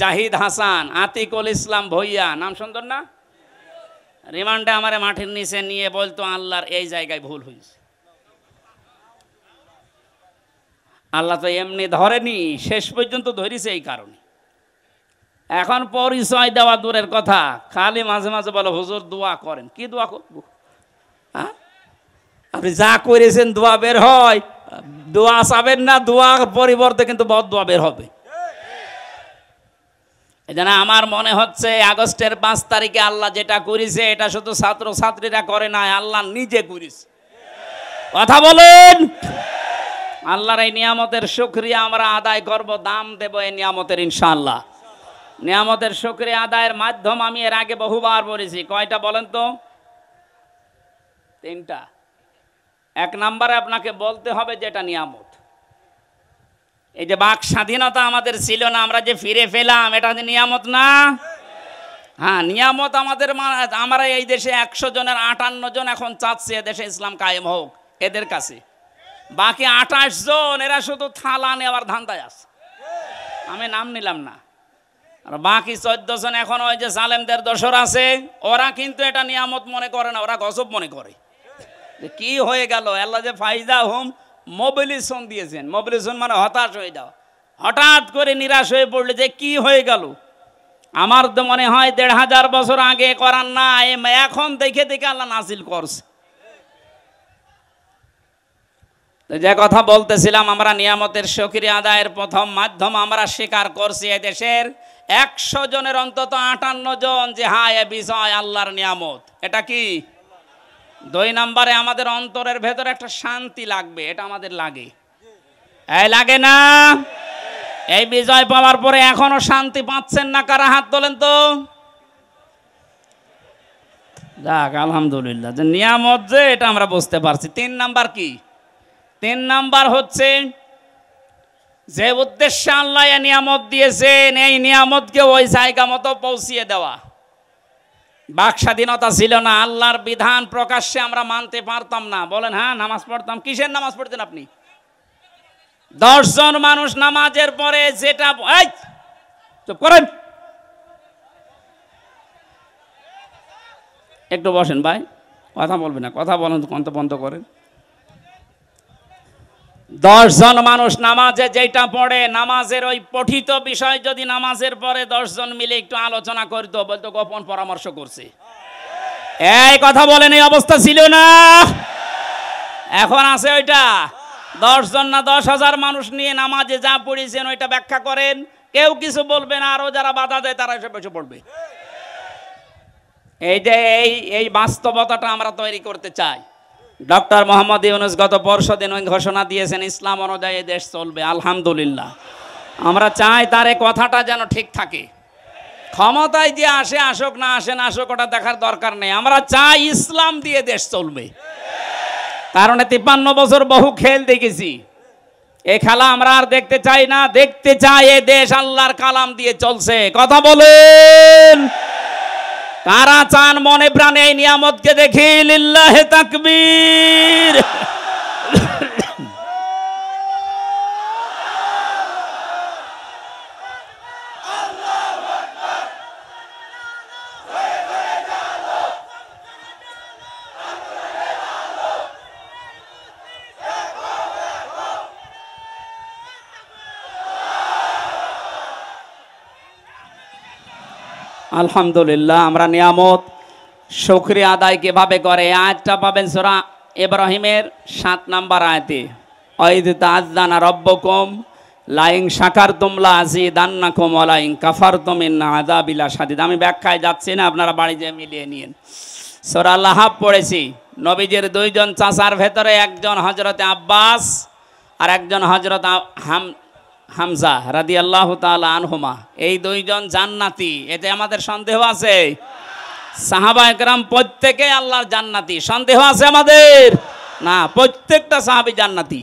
S1: জাহিদ হাসান আতিকুল ইসলাম ভইয়া নাম সুন্দর না রিমান্ডে আমার মাঠের নিচে নিয়ে বলতো আল্লাহর এই জায়গায় ভুল হয়েছে আল্লাহ তো এমনি ধরেনি শেষ পর্যন্ত ধরিছে এই কারণে এখন পরিচয় দেওয়া দূরের কথা খালি মাঝে মাঝে বলো হুজুর দোয়া করেন কি দোয়া করবো হ্যাঁ আপনি যা করেছেন দোয়া বের হয় দোয়া চাবেন না দোয়া পরিবর্তে কিন্তু বদ দোয়া বের হবে যেন আমার মনে হচ্ছে আগস্টের পাঁচ তারিখে আল্লাহ যেটা করেছে এটা শুধু ছাত্র ছাত্রীরা করে না আল্লাহ নিজে করিছে কথা বলেন আল্লাহর এই নিয়ামতের সুক্রিয়া আমরা আদায় করব দাম দেব এই নিয়ামতের ইনশাল্লাহ নিয়ামতের সুক্রিয়া আদায়ের মাধ্যম আমি এর আগে বহুবার বলেছি কয়টা বলেন তো তিনটা এক নম্বরে আপনাকে বলতে হবে যেটা নিয়ামত এই যে বাক স্বাধীনতা আমাদের ছিল না আমরা যে ফিরে ফেলাম এটা নিয়ামত না হ্যাঁ নিয়ামত আমাদের আমরা এই দেশে একশো জনের আটান্ন জন এখন চাচ্ছে দেশে ইসলাম কায়েম হোক এদের কাছে বাকি আঠাশ জন এরা শুধু থালা নেওয়ার ধান্দায় আছে আমি নাম নিলাম না আর বাকি চোদ্দ জন এখন ওই যে সালেমদের দোসর আছে ওরা কিন্তু এটা নিয়ামত মনে করে না ওরা গসব মনে করে কি হয়ে গেল আল্লাহ যে ফাইজা হোম মোবিলেশন দিয়েছেন মোবিলেশন মানে হতাশ হয়ে যাওয়া হঠাৎ করে নিরাশ হয়ে পড়লে যে কি হয়ে গেল আমার তো মনে হয় দেড় হাজার বছর আগে করার না এখন দেখে দেখে আল্লাহ নাসিল করছে যে কথা বলতেছিলাম আমরা নিয়ামতের সক্রিয় আদায়ের প্রথম মাধ্যম আমরা স্বীকার করছি দেশের একশো জনের অন্তত আটান্ন জন যে হায় বিষয় আল্লাহর নিয়ামত এটা কি দুই নম্বরে আমাদের অন্তরের ভেতরে একটা শান্তি লাগবে এটা আমাদের লাগে এই লাগে না এই বিজয় পাওয়ার পরে এখনো শান্তি পাচ্ছেন না কারা হাত তোলেন তো যাক আলহামদুলিল্লাহ যে নিয়ামত যে এটা আমরা বুঝতে পারছি তিন নাম্বার কি তিন নাম্বার হচ্ছে যে উদ্দেশ্যে আল্লাহ নিয়ামত দিয়েছেন এই নিয়ামতকে ওই জায়গা মতো পৌঁছিয়ে দেওয়া বাক স্বাধীনতা ছিল না আল্লাহর বিধান প্রকাশ্যে আমরা মানতে পারতাম না বলেন হ্যাঁ নামাজ পড়তাম কিসের নামাজ পড়তেন আপনি দশজন মানুষ নামাজের পরে যেটা এই চুপ করেন একটু বসেন ভাই কথা বলবে না কথা বলেন কন্ত বন্ধ করেন দশজন মানুষ নামাজে যেটা পড়ে নামাজের ওই পঠিত বিষয় যদি নামাজের পরে দশজন মিলে একটু আলোচনা করতো বলতো গোপন পরামর্শ করছে এই কথা বলেন এই অবস্থা ছিল না এখন আছে ওইটা দশজন না দশ হাজার মানুষ নিয়ে নামাজে যা পড়েছেন ওইটা ব্যাখ্যা করেন কেউ কিছু বলবে না আরও যারা বাধা দেয় তারা এসে বসে পড়বে এই যে এই এই বাস্তবতাটা আমরা তৈরি করতে চাই ডক্টর মোহাম্মদ ইউনুস গত পরশু ওই ঘোষণা দিয়েছেন ইসলাম অনুযায়ী দেশ চলবে আলহামদুলিল্লাহ আমরা চাই তার কথাটা যেন ঠিক থাকে ক্ষমতায় যে আসে আসুক না আসে না আসুক ওটা দেখার দরকার নেই আমরা চাই ইসলাম দিয়ে দেশ চলবে কারণ মানে তিপ্পান্ন বছর বহু খেল দেখেছি এ খেলা আমরা আর দেখতে চাই না দেখতে চাই এ দেশ আল্লাহর কালাম দিয়ে চলছে কথা বলেন তারা চান মনে প্রাণে এই নিয়ামতকে দেখি লিল্লাহে তাকবীর আলহামদুলিল্লাহ আমরা নিয়ামত শক্রি আদায় কীভাবে করে আজটা পাবেন সোরা ইব্রাহিমের সাত নাম্বার আয়াতে অয়দ তাজদানা রব্বকম লাইং সাকার তোমলা আজি দান্না কমলাইং কাফার তোমেন না আদা বিলা সাদিদ আমি ব্যাখ্যায় যাচ্ছি না আপনারা বাড়ি যেয়ে মিলিয়ে নিন সোরা লাহাব পড়েছি নবীজের দুইজন চাষার ভেতরে একজন হজরতে আব্বাস আর একজন হজরত হাম হামজা রাদি আল্লাহ তালা আনহুমা এই দুইজন জান্নাতি এতে আমাদের সন্দেহ আছে সাহাবা একরাম প্রত্যেকে আল্লাহর জান্নাতি সন্দেহ আছে আমাদের না প্রত্যেকটা সাহাবি জান্নাতি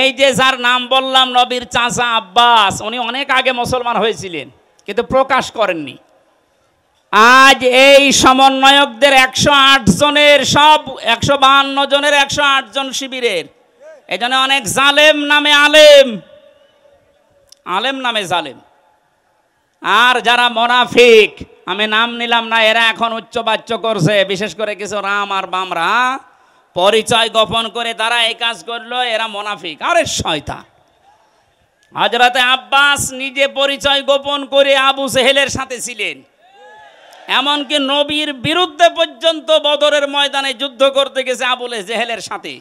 S1: এই যে যার নাম বললাম নবীর চাঁচা আব্বাস উনি অনেক আগে মুসলমান হয়েছিলেন কিন্তু প্রকাশ করেননি আজ এই সমন্বয়কদের একশো আট জনের সব একশো বাহান্ন জনের একশো জন শিবিরের এজন্য অনেক জালেম নামে আলেম আলেম নামে জালেম আর যারা মোনাফিক আমি নাম নিলাম না এরা এখন উচ্চ বাচ্চ করছে বিশেষ করে কিছু রাম আর বামরা পরিচয় গোপন করে তারা এই কাজ করলো এরা মোনাফিক আরে শয়তা হাজরাতে আব্বাস নিজে পরিচয় গোপন করে আবু সেহেলের সাথে ছিলেন এমনকি নবীর বিরুদ্ধে পর্যন্ত বদরের ময়দানে যুদ্ধ করতে গেছে আবুল জেহেলের সাথে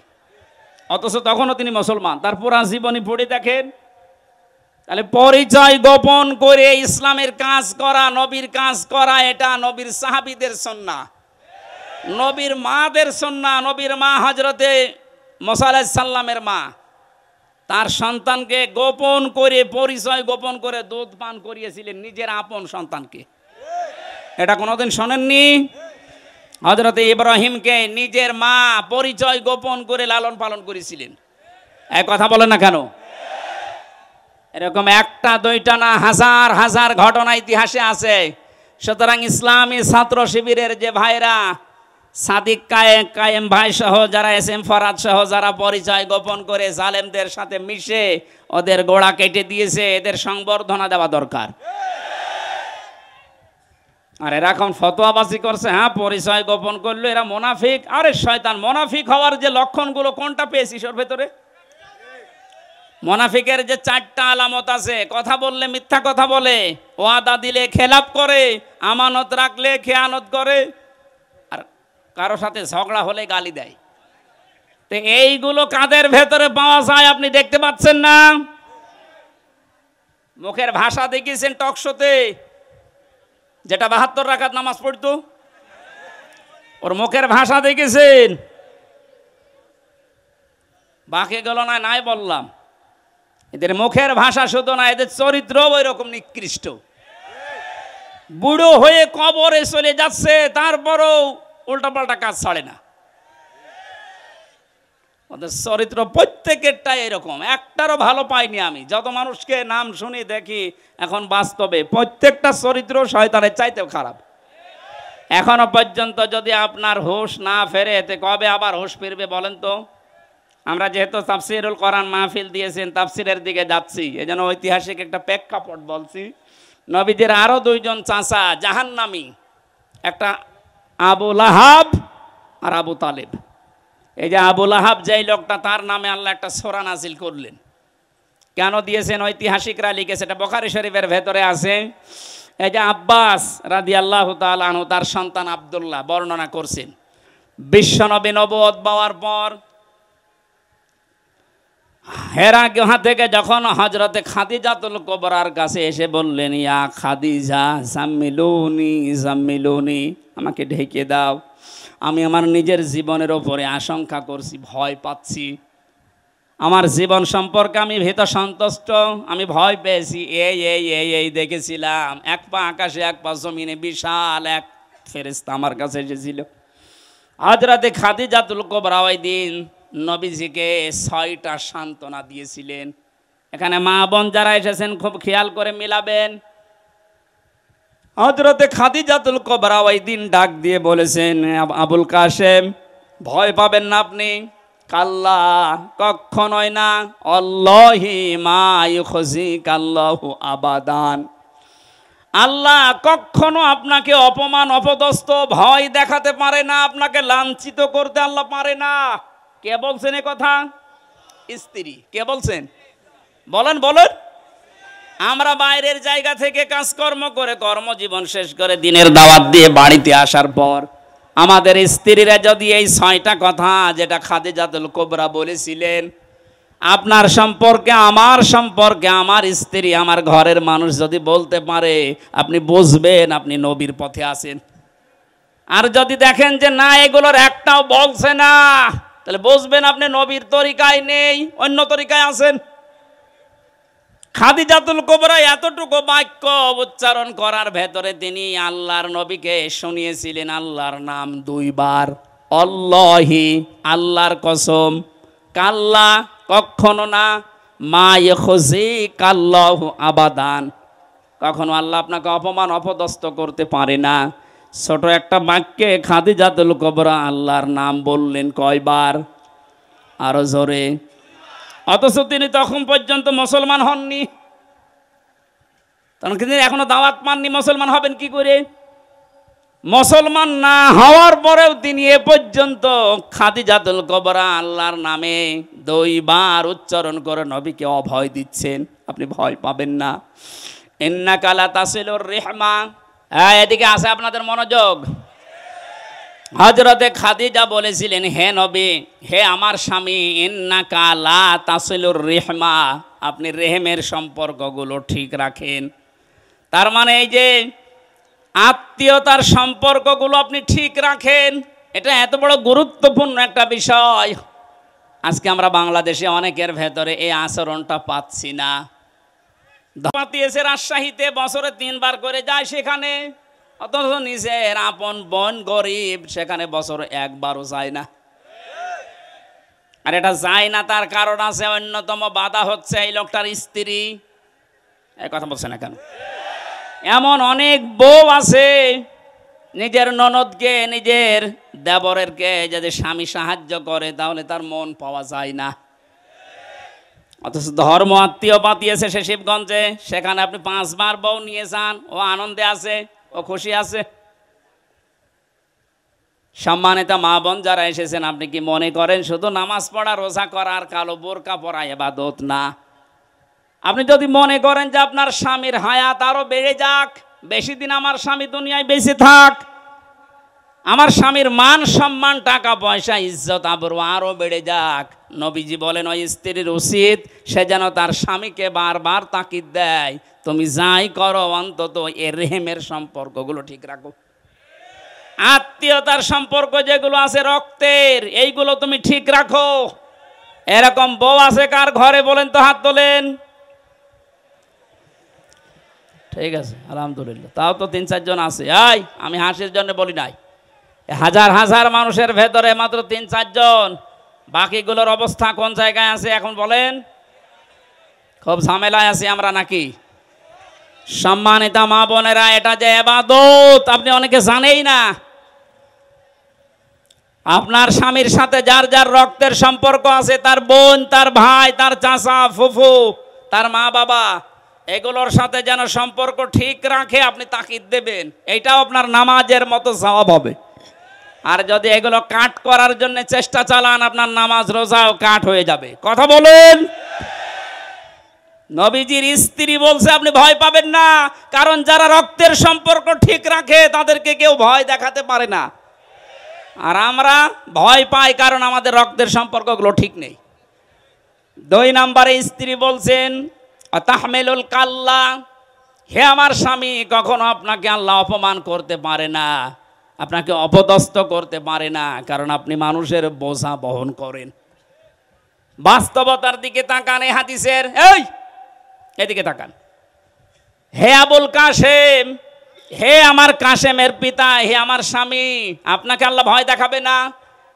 S1: অথচ তখনও তিনি মুসলমান তার পুরা জীবনী পড়ে দেখেন তাহলে পরিচয় গোপন করে ইসলামের কাজ করা নবীর কাজ করা এটা নবীর সাহাবিদের সন্না নবীর মাদের সন্না নবীর মা হজরতে মোসালাই সাল্লামের মা তার সন্তানকে গোপন করে পরিচয় গোপন করে দুধ পান করিয়েছিলেন নিজের আপন সন্তানকে এটা কোনোদিন শোনেননি হজরতে ইব্রাহিমকে নিজের মা পরিচয় গোপন করে লালন পালন করেছিলেন এক কথা বলেন না কেন এরকম একটা দুইটা না হাজার হাজার ঘটনা ইতিহাসে আছে সুতরাং ইসলামী ছাত্র শিবিরের যে ভাইরা সাদিক কায়েম কায়েম ভাই সহ যারা এস এম ফরাদ সহ যারা পরিচয় গোপন করে জালেমদের সাথে মিশে ওদের গোড়া কেটে দিয়েছে এদের সংবর্ধনা দেওয়া দরকার আর এরা এখন ফতোয়াবাসি করছে হ্যাঁ পরিচয় গোপন করলো এরা মোনাফিক আরে শয়তান মোনাফিক হওয়ার যে লক্ষণগুলো কোনটা পেয়েছিস ওর ভেতরে মোনাফিকের যে চারটা আলামত আছে কথা বললে মিথ্যা কথা বলে ওয়াদা দিলে খেলাপ করে আমানত রাখলে খেয়ানত করে আর কারো সাথে ঝগড়া হলে গালি দেয় তো এইগুলো কাদের ভেতরে পাওয়া যায় আপনি দেখতে পাচ্ছেন না মুখের ভাষা দেখিয়েছেন টকশোতে যেটা বাহাত্তর রাখার নামাজ পড়তো ওর মুখের ভাষা দেখেছেন বাকি গেল না নাই বললাম এদের মুখের ভাষা শুধু না এদের চরিত্র ওই রকম নিকৃষ্ট বুড়ো হয়ে কবরে চলে যাচ্ছে তারপরও উল্টাপাল্টা কাজ ছাড়ে না ওদের চরিত্র প্রত্যেকেরটাই এরকম একটারও ভালো পাইনি আমি যত মানুষকে নাম শুনি দেখি এখন বাস্তবে প্রত্যেকটা চরিত্র শয়তানের চাইতেও খারাপ এখনো পর্যন্ত যদি আপনার হোশ না ফেরে এতে কবে আবার হোশ ফিরবে বলেন তো আমরা যেহেতু তাফসিরুল কোরআন মাহফিল দিয়েছেন তাফসিরের দিকে যাচ্ছি এই জন্য ঐতিহাসিক একটা প্রেক্ষাপট বলছি নবীদের আরও দুইজন চাচা জাহান্নামি একটা আবু লাহাব আর আবু তালেব এই যে আবু লাহাব যেই লোকটা তার নামে আল্লাহ একটা সোরা নাসিল করলেন কেন দিয়েছেন ঐতিহাসিকরা লিখেছে এটা বখারি শরীফের ভেতরে আছে এই যে আব্বাস রাদি আল্লাহ তালু তার সন্তান আবদুল্লাহ বর্ণনা করছেন বিশ্বনবী নবদ পাওয়ার পর হেরা হাত থেকে যখন হজরতে খাদিজাতুল কোবরার কাছে এসে বললেন ইয়া খাদিজা সাম্মিলুনি সাম্মিলুনি আমাকে ঢেকে দাও আমি আমার নিজের জীবনের ওপরে আশঙ্কা করছি ভয় পাচ্ছি আমার জীবন সম্পর্কে আমি ভীত সন্তুষ্ট আমি ভয় পেয়েছি এই এই এই এই দেখেছিলাম এক পা আকাশে এক পা জমিনে বিশাল এক ফেরিস্তা আমার কাছে এসেছিল হাজরাতে খাদিজাতুল কোবরা ওই দিন নবীজিকে ছয়টা সান্ত্বনা দিয়েছিলেন এখানে মা বোন যারা এসেছেন খুব খেয়াল করে মিলাবেন হজরতে জাতুল কবরা ওই দিন ডাক দিয়ে বলেছেন আবুল কাশেম ভয় পাবেন না আপনি কাল্লা কক্ষণই না অল্লহি মায়ুখি কাল্লাহু আবাদান আল্লাহ কখনো আপনাকে অপমান অপদস্ত ভয় দেখাতে পারে না আপনাকে লাঞ্ছিত করতে আল্লাহ পারে না কে বলছেন এ কথা স্ত্রী কে বলছেন বলেন বলেন আমরা বাইরের জায়গা থেকে কাজকর্ম করে কর্মজীবন শেষ করে দিনের দাওয়াত দিয়ে বাড়িতে আসার পর আমাদের স্ত্রীরা যদি এই ছয়টা কথা যেটা খাদিজাতুল কোবরা বলেছিলেন আপনার সম্পর্কে আমার সম্পর্কে আমার স্ত্রী আমার ঘরের মানুষ যদি বলতে পারে আপনি বুঝবেন আপনি নবীর পথে আসেন আর যদি দেখেন যে না এগুলোর একটাও বলছে না তাহলে বসবেন আপনি নবীর তরিকায় নেই অন্য তরিকায় আছেন খাদিজাতুল কোবরা এতটুকু বাক্য উচ্চারণ করার ভেতরে তিনি আল্লাহর নবীকে শুনিয়েছিলেন আল্লাহর নাম দুইবার অল্লহি আল্লাহর কসম কাল্লা কখনো না মায়ে খুশি কাল্লাহ আবাদান কখনো আল্লাহ আপনাকে অপমান অপদস্থ করতে পারে না ছোট একটা বাক্যে খাদি জাতুল কবরা আল্লাহর নাম বললেন কয়বার আরো জোরে অথচ তিনি তখন পর্যন্ত মুসলমান হননি তখন তিনি এখনো দাওয়াত মাননি মুসলমান হবেন কি করে মুসলমান না হওয়ার পরেও তিনি এ পর্যন্ত খাদি জাতুল কবরা আল্লাহর নামে দইবার উচ্চারণ করে নবীকে অভয় দিচ্ছেন আপনি ভয় পাবেন না এন্না কালা তাসিলুর রেহমা হ্যাঁ এদিকে আসে আপনাদের মনোযোগ হজরতে খাদিজা বলেছিলেন হে নবী হে আমার স্বামী ইন্না কালা তাসিলুর রেহমা আপনি রেহেমের সম্পর্কগুলো ঠিক রাখেন তার মানে এই যে আত্মীয়তার সম্পর্কগুলো আপনি ঠিক রাখেন এটা এত বড় গুরুত্বপূর্ণ একটা বিষয় আজকে আমরা বাংলাদেশে অনেকের ভেতরে এই আচরণটা পাচ্ছি না দাওয়াত রাজশাহীতে বছরে তিনবার করে যায় সেখানে অথচ নিজের আপন বন গরিব সেখানে বছরে একবারও যায় না আর এটা যায় না তার কারণ আছে অন্যতম বাধা হচ্ছে এই লোকটার স্ত্রী এই কথা বলছে না কেন এমন অনেক বউ আছে নিজের ননদকে নিজের দেবরেরকে যদি স্বামী সাহায্য করে তাহলে তার মন পাওয়া যায় না অথচ ধর্ম আত্মীয় পাতিয়েছে সে শিবগঞ্জে সেখানে আপনি পাঁচবার বউ নিয়ে যান ও আনন্দে আছে ও খুশি আছে সম্মানিত মা বোন যারা এসেছেন আপনি কি মনে করেন শুধু নামাজ পড়া রোজা করার আর কালো বোরকা পরা এবাদত না আপনি যদি মনে করেন যে আপনার স্বামীর হায়াত আরও বেড়ে যাক বেশি দিন আমার স্বামী দুনিয়ায় বেশি থাক আমার স্বামীর মান সম্মান টাকা পয়সা ইজ্জত আবর আরও বেড়ে যাক নবীজি বলেন ওই স্ত্রীর উচিত সে যেন তার স্বামীকে বারবার তাকিদ দেয় তুমি যাই করো অন্তত এ রেহেমের সম্পর্কগুলো ঠিক রাখো আত্মীয়তার সম্পর্ক যেগুলো আছে রক্তের এইগুলো তুমি ঠিক রাখো এরকম বউ আছে কার ঘরে বলেন তো হাত তোলেন ঠিক আছে আলহামদুলিল্লাহ তাও তো তিন চারজন আছে আই আমি হাসির জন্য বলি নাই হাজার হাজার মানুষের ভেতরে মাত্র তিন চারজন বাকিগুলোর অবস্থা কোন জায়গায় আছে এখন বলেন খুব ঝামেলায় আছি আমরা নাকি সম্মানিতা মা বোনেরা এটা যে এবাদত আপনি অনেকে জানেই না আপনার স্বামীর সাথে যার যার রক্তের সম্পর্ক আছে তার বোন তার ভাই তার চাষা ফুফু তার মা বাবা এগুলোর সাথে যেন সম্পর্ক ঠিক রাখে আপনি তাকিদ দেবেন এটাও আপনার নামাজের মতো স্বভাব হবে আর যদি এগুলো কাট করার জন্য চেষ্টা চালান আপনার নামাজ রোজাও কাট হয়ে যাবে কথা বলেন নবীজির স্ত্রী বলছে আপনি ভয় পাবেন না কারণ যারা রক্তের সম্পর্ক ঠিক রাখে তাদেরকে কেউ ভয় দেখাতে পারে না আর আমরা ভয় পাই কারণ আমাদের রক্তের সম্পর্কগুলো ঠিক নেই দুই নাম্বারে স্ত্রী বলছেন তাহমেলুল কাল্লা হে আমার স্বামী কখনো আপনাকে আল্লাহ অপমান করতে পারে না আপনাকে অপদস্থ করতে পারে না কারণ আপনি মানুষের বোঝা বহন করেন বাস্তবতার দিকে তাকান এ হাদিসের এই এদিকে তাকান হে আবুল কাশেম হে আমার কাশেমের পিতা হে আমার স্বামী আপনাকে আল্লাহ ভয় দেখাবে না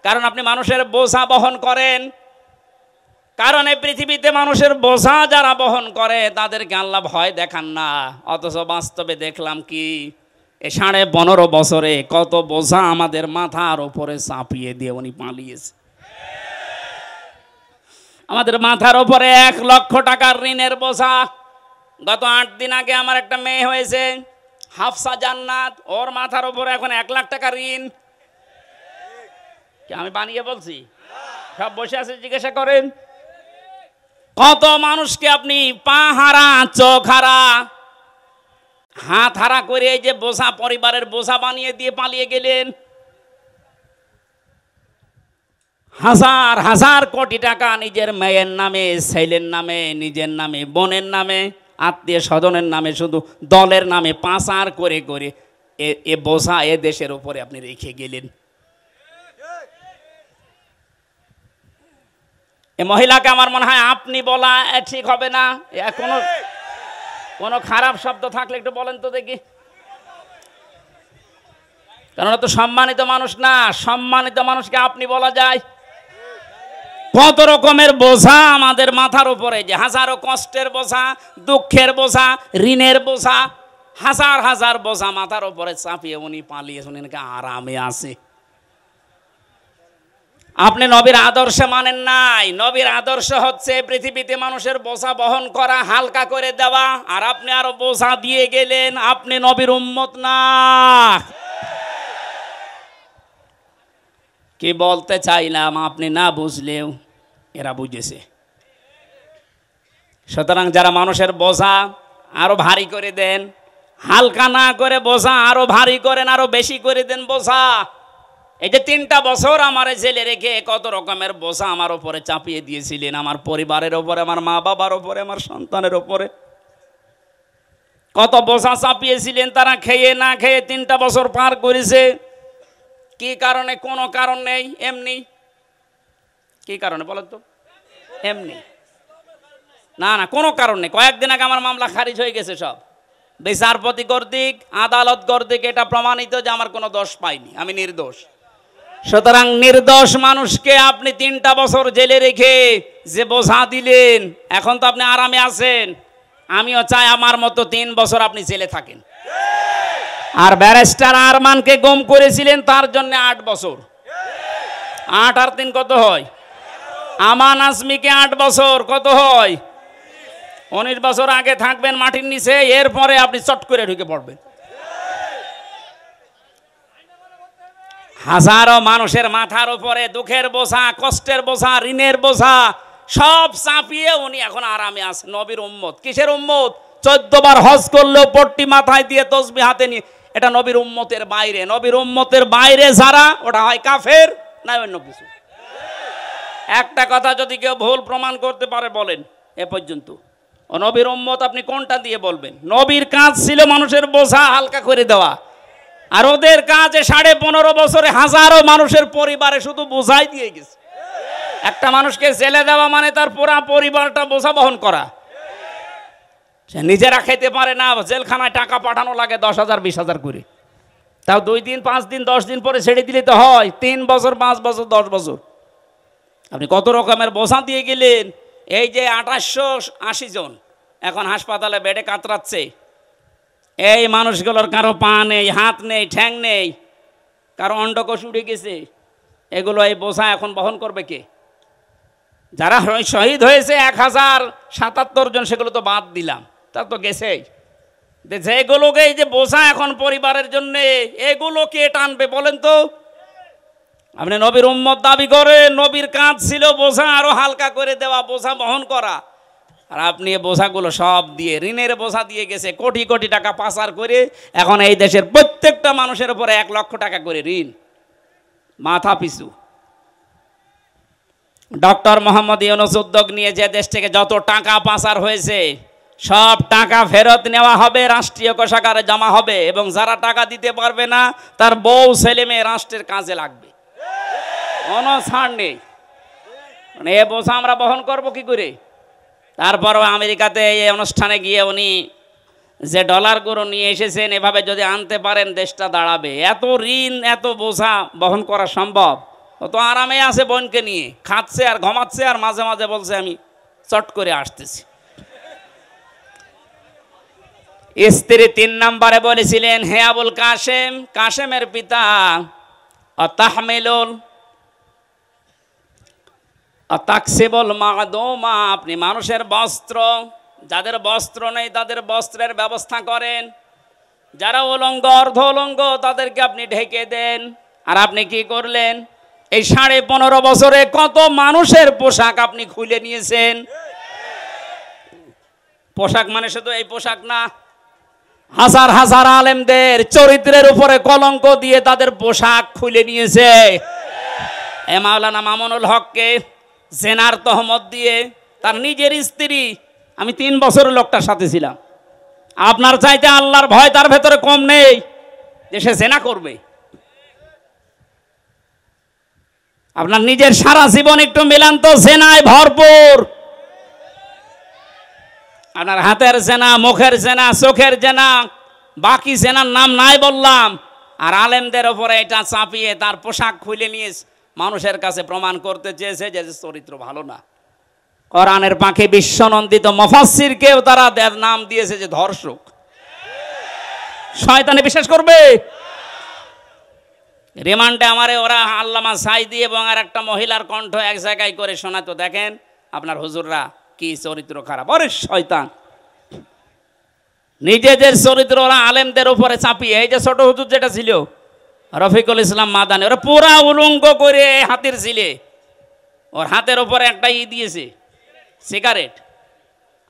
S1: কারণ আপনি মানুষের বোঝা বহন করেন কারণ এই পৃথিবীতে মানুষের বোঝা যারা বহন করে তাদেরকে আল্লাহ ভয় দেখান না অথচ বাস্তবে দেখলাম কি এ সাড়ে পনেরো বছরে কত বোঝা আমাদের মাথার ওপরে চাপিয়ে দিয়ে উনি পালিয়েছে আমাদের মাথার ওপরে এক লক্ষ টাকার ঋণের বোঝা গত আট দিন আগে আমার একটা মেয়ে হয়েছে হাফসা জান্নাত ওর মাথার ওপরে এখন এক লাখ টাকা ঋণ আমি বানিয়ে বলছি সব বসে আছে জিজ্ঞাসা করেন কত মানুষকে আপনি পাহারা চোখ হারা হাত হারা করে এই যে বোসা পরিবারের বোসা বানিয়ে দিয়ে পালিয়ে গেলেন হাজার হাজার কোটি টাকা নিজের মেয়ের নামে ছেলের নামে নিজের নামে বোনের নামে আত্মীয় স্বজনের নামে শুধু দলের নামে পাঁচার করে করে এ বোসা এ দেশের উপরে আপনি রেখে গেলেন এ মহিলাকে আমার মনে হয় আপনি বলা ঠিক হবে না কোনো কোনো খারাপ শব্দ থাকলে একটু বলেন তো দেখি কেননা তো সম্মানিত মানুষ না সম্মানিত মানুষকে আপনি বলা যায় কত রকমের বোঝা আমাদের মাথার উপরে যে হাজারো কষ্টের বোঝা দুঃখের বোঝা ঋণের বোঝা হাজার হাজার বোঝা মাথার উপরে চাপিয়ে উনি পালিয়ে শুনে আরামে আসে আপনি নবীর আদর্শে মানেন নাই নবীর আদর্শ হচ্ছে পৃথিবীতে মানুষের বোঝা বহন করা হালকা করে দেওয়া আর আপনি আরো বোঝা দিয়ে গেলেন আপনি নবীর উম্মত না কি বলতে চাইলাম আপনি না বুঝলেও এরা বুঝেছে সুতরাং যারা মানুষের বোঝা আরো ভারী করে দেন হালকা না করে বোঝা আরো ভারী করেন আরো বেশি করে দেন বোঝা এই যে তিনটা বছর আমার ছেলে রেখে কত রকমের বোঝা আমার ওপরে চাপিয়ে দিয়েছিলেন আমার পরিবারের ওপরে আমার মা বাবার ওপরে আমার সন্তানের ওপরে কত বোঝা চাপিয়েছিলেন তারা খেয়ে না খেয়ে তিনটা বছর পার করেছে কি কারণে কোনো কারণ নেই এমনি কি কারণে বলেন তো এমনি না না কোনো কারণ নেই কয়েকদিন আগে আমার মামলা খারিজ হয়ে গেছে সব বিচারপতি কর্তৃক আদালত কর্তৃক এটা প্রমাণিত যে আমার কোনো দোষ পাইনি আমি নির্দোষ সুতরাং নির্দোষ মানুষকে আপনি তিনটা বছর জেলে রেখে যে বোঝা দিলেন এখন তো আপনি আরামে আছেন আমিও চাই আমার মতো তিন বছর আপনি জেলে থাকেন আর ব্যারেস্টার আরমানকে গম করেছিলেন তার জন্য আট বছর আট আর তিন কত হয় আমান আজমিকে আট বছর কত হয় উনিশ বছর আগে থাকবেন মাটির নিচে এরপরে আপনি চট করে ঢুকে পড়বেন হাজারো মানুষের মাথার উপরে দুঃখের বোঝা কষ্টের বোঝা ঋণের বোঝা সব চাপিয়ে উনি এখন আরামে আছে নবীর উম্মত কিসের উম্মত চোদ্দবার হজ করলেও পট্টি মাথায় দিয়ে তসবি হাতে নিয়ে এটা নবীর উম্মতের বাইরে নবীর উম্মতের বাইরে যারা ওটা হয় কাফের না অন্য কিছু একটা কথা যদি কেউ ভুল প্রমাণ করতে পারে বলেন এ পর্যন্ত ও নবীর উম্মত আপনি কোনটা দিয়ে বলবেন নবীর কাজ ছিল মানুষের বোঝা হালকা করে দেওয়া আর ওদের কাজে সাড়ে পনেরো বছরে হাজারো মানুষের পরিবারে শুধু বোঝাই দিয়ে গেছে একটা মানুষকে জেলে দেওয়া মানে তার পুরা পরিবারটা বোঝা বহন করা সে নিজেরা খেতে পারে না জেলখানায় টাকা পাঠানো লাগে দশ হাজার বিশ হাজার করে তাও দুই দিন পাঁচ দিন দশ দিন পরে ছেড়ে দিলে তো হয় তিন বছর পাঁচ বছর দশ বছর আপনি কত রকমের বোঝা দিয়ে গেলেন এই যে আঠাশশো আশি জন এখন হাসপাতালে বেডে কাতরাচ্ছে এই মানুষগুলোর কারো পা নেই হাত নেই ঠ্যাং নেই কারো অন্ডকোষ উড়ে গেছে এগুলো এই বোঝা এখন বহন করবে কে যারা শহীদ হয়েছে এক হাজার সাতাত্তর জন সেগুলো তো বাদ দিলাম তার তো গেছেই যেগুলোকে এই যে বোঝা এখন পরিবারের জন্য এগুলো কে টানবে বলেন তো আপনি নবীর উম্মত দাবি করে নবীর কাজ ছিল বোঝা আরো হালকা করে দেওয়া বোঝা বহন করা আর আপনি এই বোঝাগুলো সব দিয়ে ঋণের বোঝা দিয়ে গেছে কোটি কোটি টাকা পাচার করে এখন এই দেশের প্রত্যেকটা মানুষের উপরে এক লক্ষ টাকা করে ঋণ মাথা পিছু ডক্টর মোহাম্মদ ইউনুস উদ্যোগ নিয়ে যে দেশ থেকে যত টাকা পাচার হয়েছে সব টাকা ফেরত নেওয়া হবে রাষ্ট্রীয় কোষাগারে জমা হবে এবং যারা টাকা দিতে পারবে না তার বউ ছেলে মেয়ে রাষ্ট্রের কাজে লাগবে কোনো ছাড় নেই মানে এ বোঝা আমরা বহন করবো কি করে তারপরও আমেরিকাতে এই অনুষ্ঠানে গিয়ে উনি যে ডলারগুলো নিয়ে এসেছেন এভাবে যদি আনতে পারেন দেশটা দাঁড়াবে এত ঋণ এত বোঝা বহন করা সম্ভব তো আরামে আছে বোনকে নিয়ে খাচ্ছে আর ঘমাচ্ছে আর মাঝে মাঝে বলছে আমি চট করে আসতেছি স্ত্রী তিন নম্বরে বলেছিলেন হে আবুল কাশেম কাশেমের পিতা তাহমেলুল তাকসেবল মাদমা আপনি মানুষের বস্ত্র যাদের বস্ত্র নেই তাদের বস্ত্রের ব্যবস্থা করেন যারা অলঙ্গ অর্ধ অলঙ্গ তাদেরকে আপনি ঢেকে দেন আর আপনি কি করলেন এই সাড়ে পনেরো বছরে কত মানুষের পোশাক আপনি খুলে নিয়েছেন পোশাক মানে শুধু এই পোশাক না হাজার হাজার আলেমদের চরিত্রের উপরে কলঙ্ক দিয়ে তাদের পোশাক খুলে নিয়েছে এ মাওলানা মামুনুল হককে জেনার তহমত দিয়ে তার নিজের স্ত্রী আমি তিন বছর লোকটার সাথে ছিলাম আপনার চাইতে আল্লাহর ভয় তার ভেতরে কম নেই যে সে জেনা করবে আপনার নিজের সারা জীবন একটু মিলান তো জেনায় ভরপুর আপনার হাতের জেনা মুখের জেনা চোখের জেনা বাকি জেনার নাম নাই বললাম আর আলেমদের ওপরে এটা চাপিয়ে তার পোশাক খুলে নিয়েছে মানুষের কাছে প্রমাণ করতে চেয়েছে যে চরিত্র ভালো না কোরআনের পাখি বিশ্বনন্দিত কেউ তারা নাম দিয়েছে যে ধর্ষক শয়তানে বিশ্বাস করবে রিমান্ডে আমারে ওরা আল্লামা সাইদি এবং আর একটা মহিলার কণ্ঠ এক জায়গায় করে তো দেখেন আপনার হুজুররা কি চরিত্র খারাপ অরে শয়তান নিজেদের চরিত্র ওরা আলেমদের উপরে চাপিয়ে এই যে ছোট হুজুর যেটা ছিল রফিকুল ইসলাম মাদানি ওরা পুরা উলঙ্গ করে হাতের ছিলে ওর হাতের ওপরে একটা ই দিয়েছে সিগারেট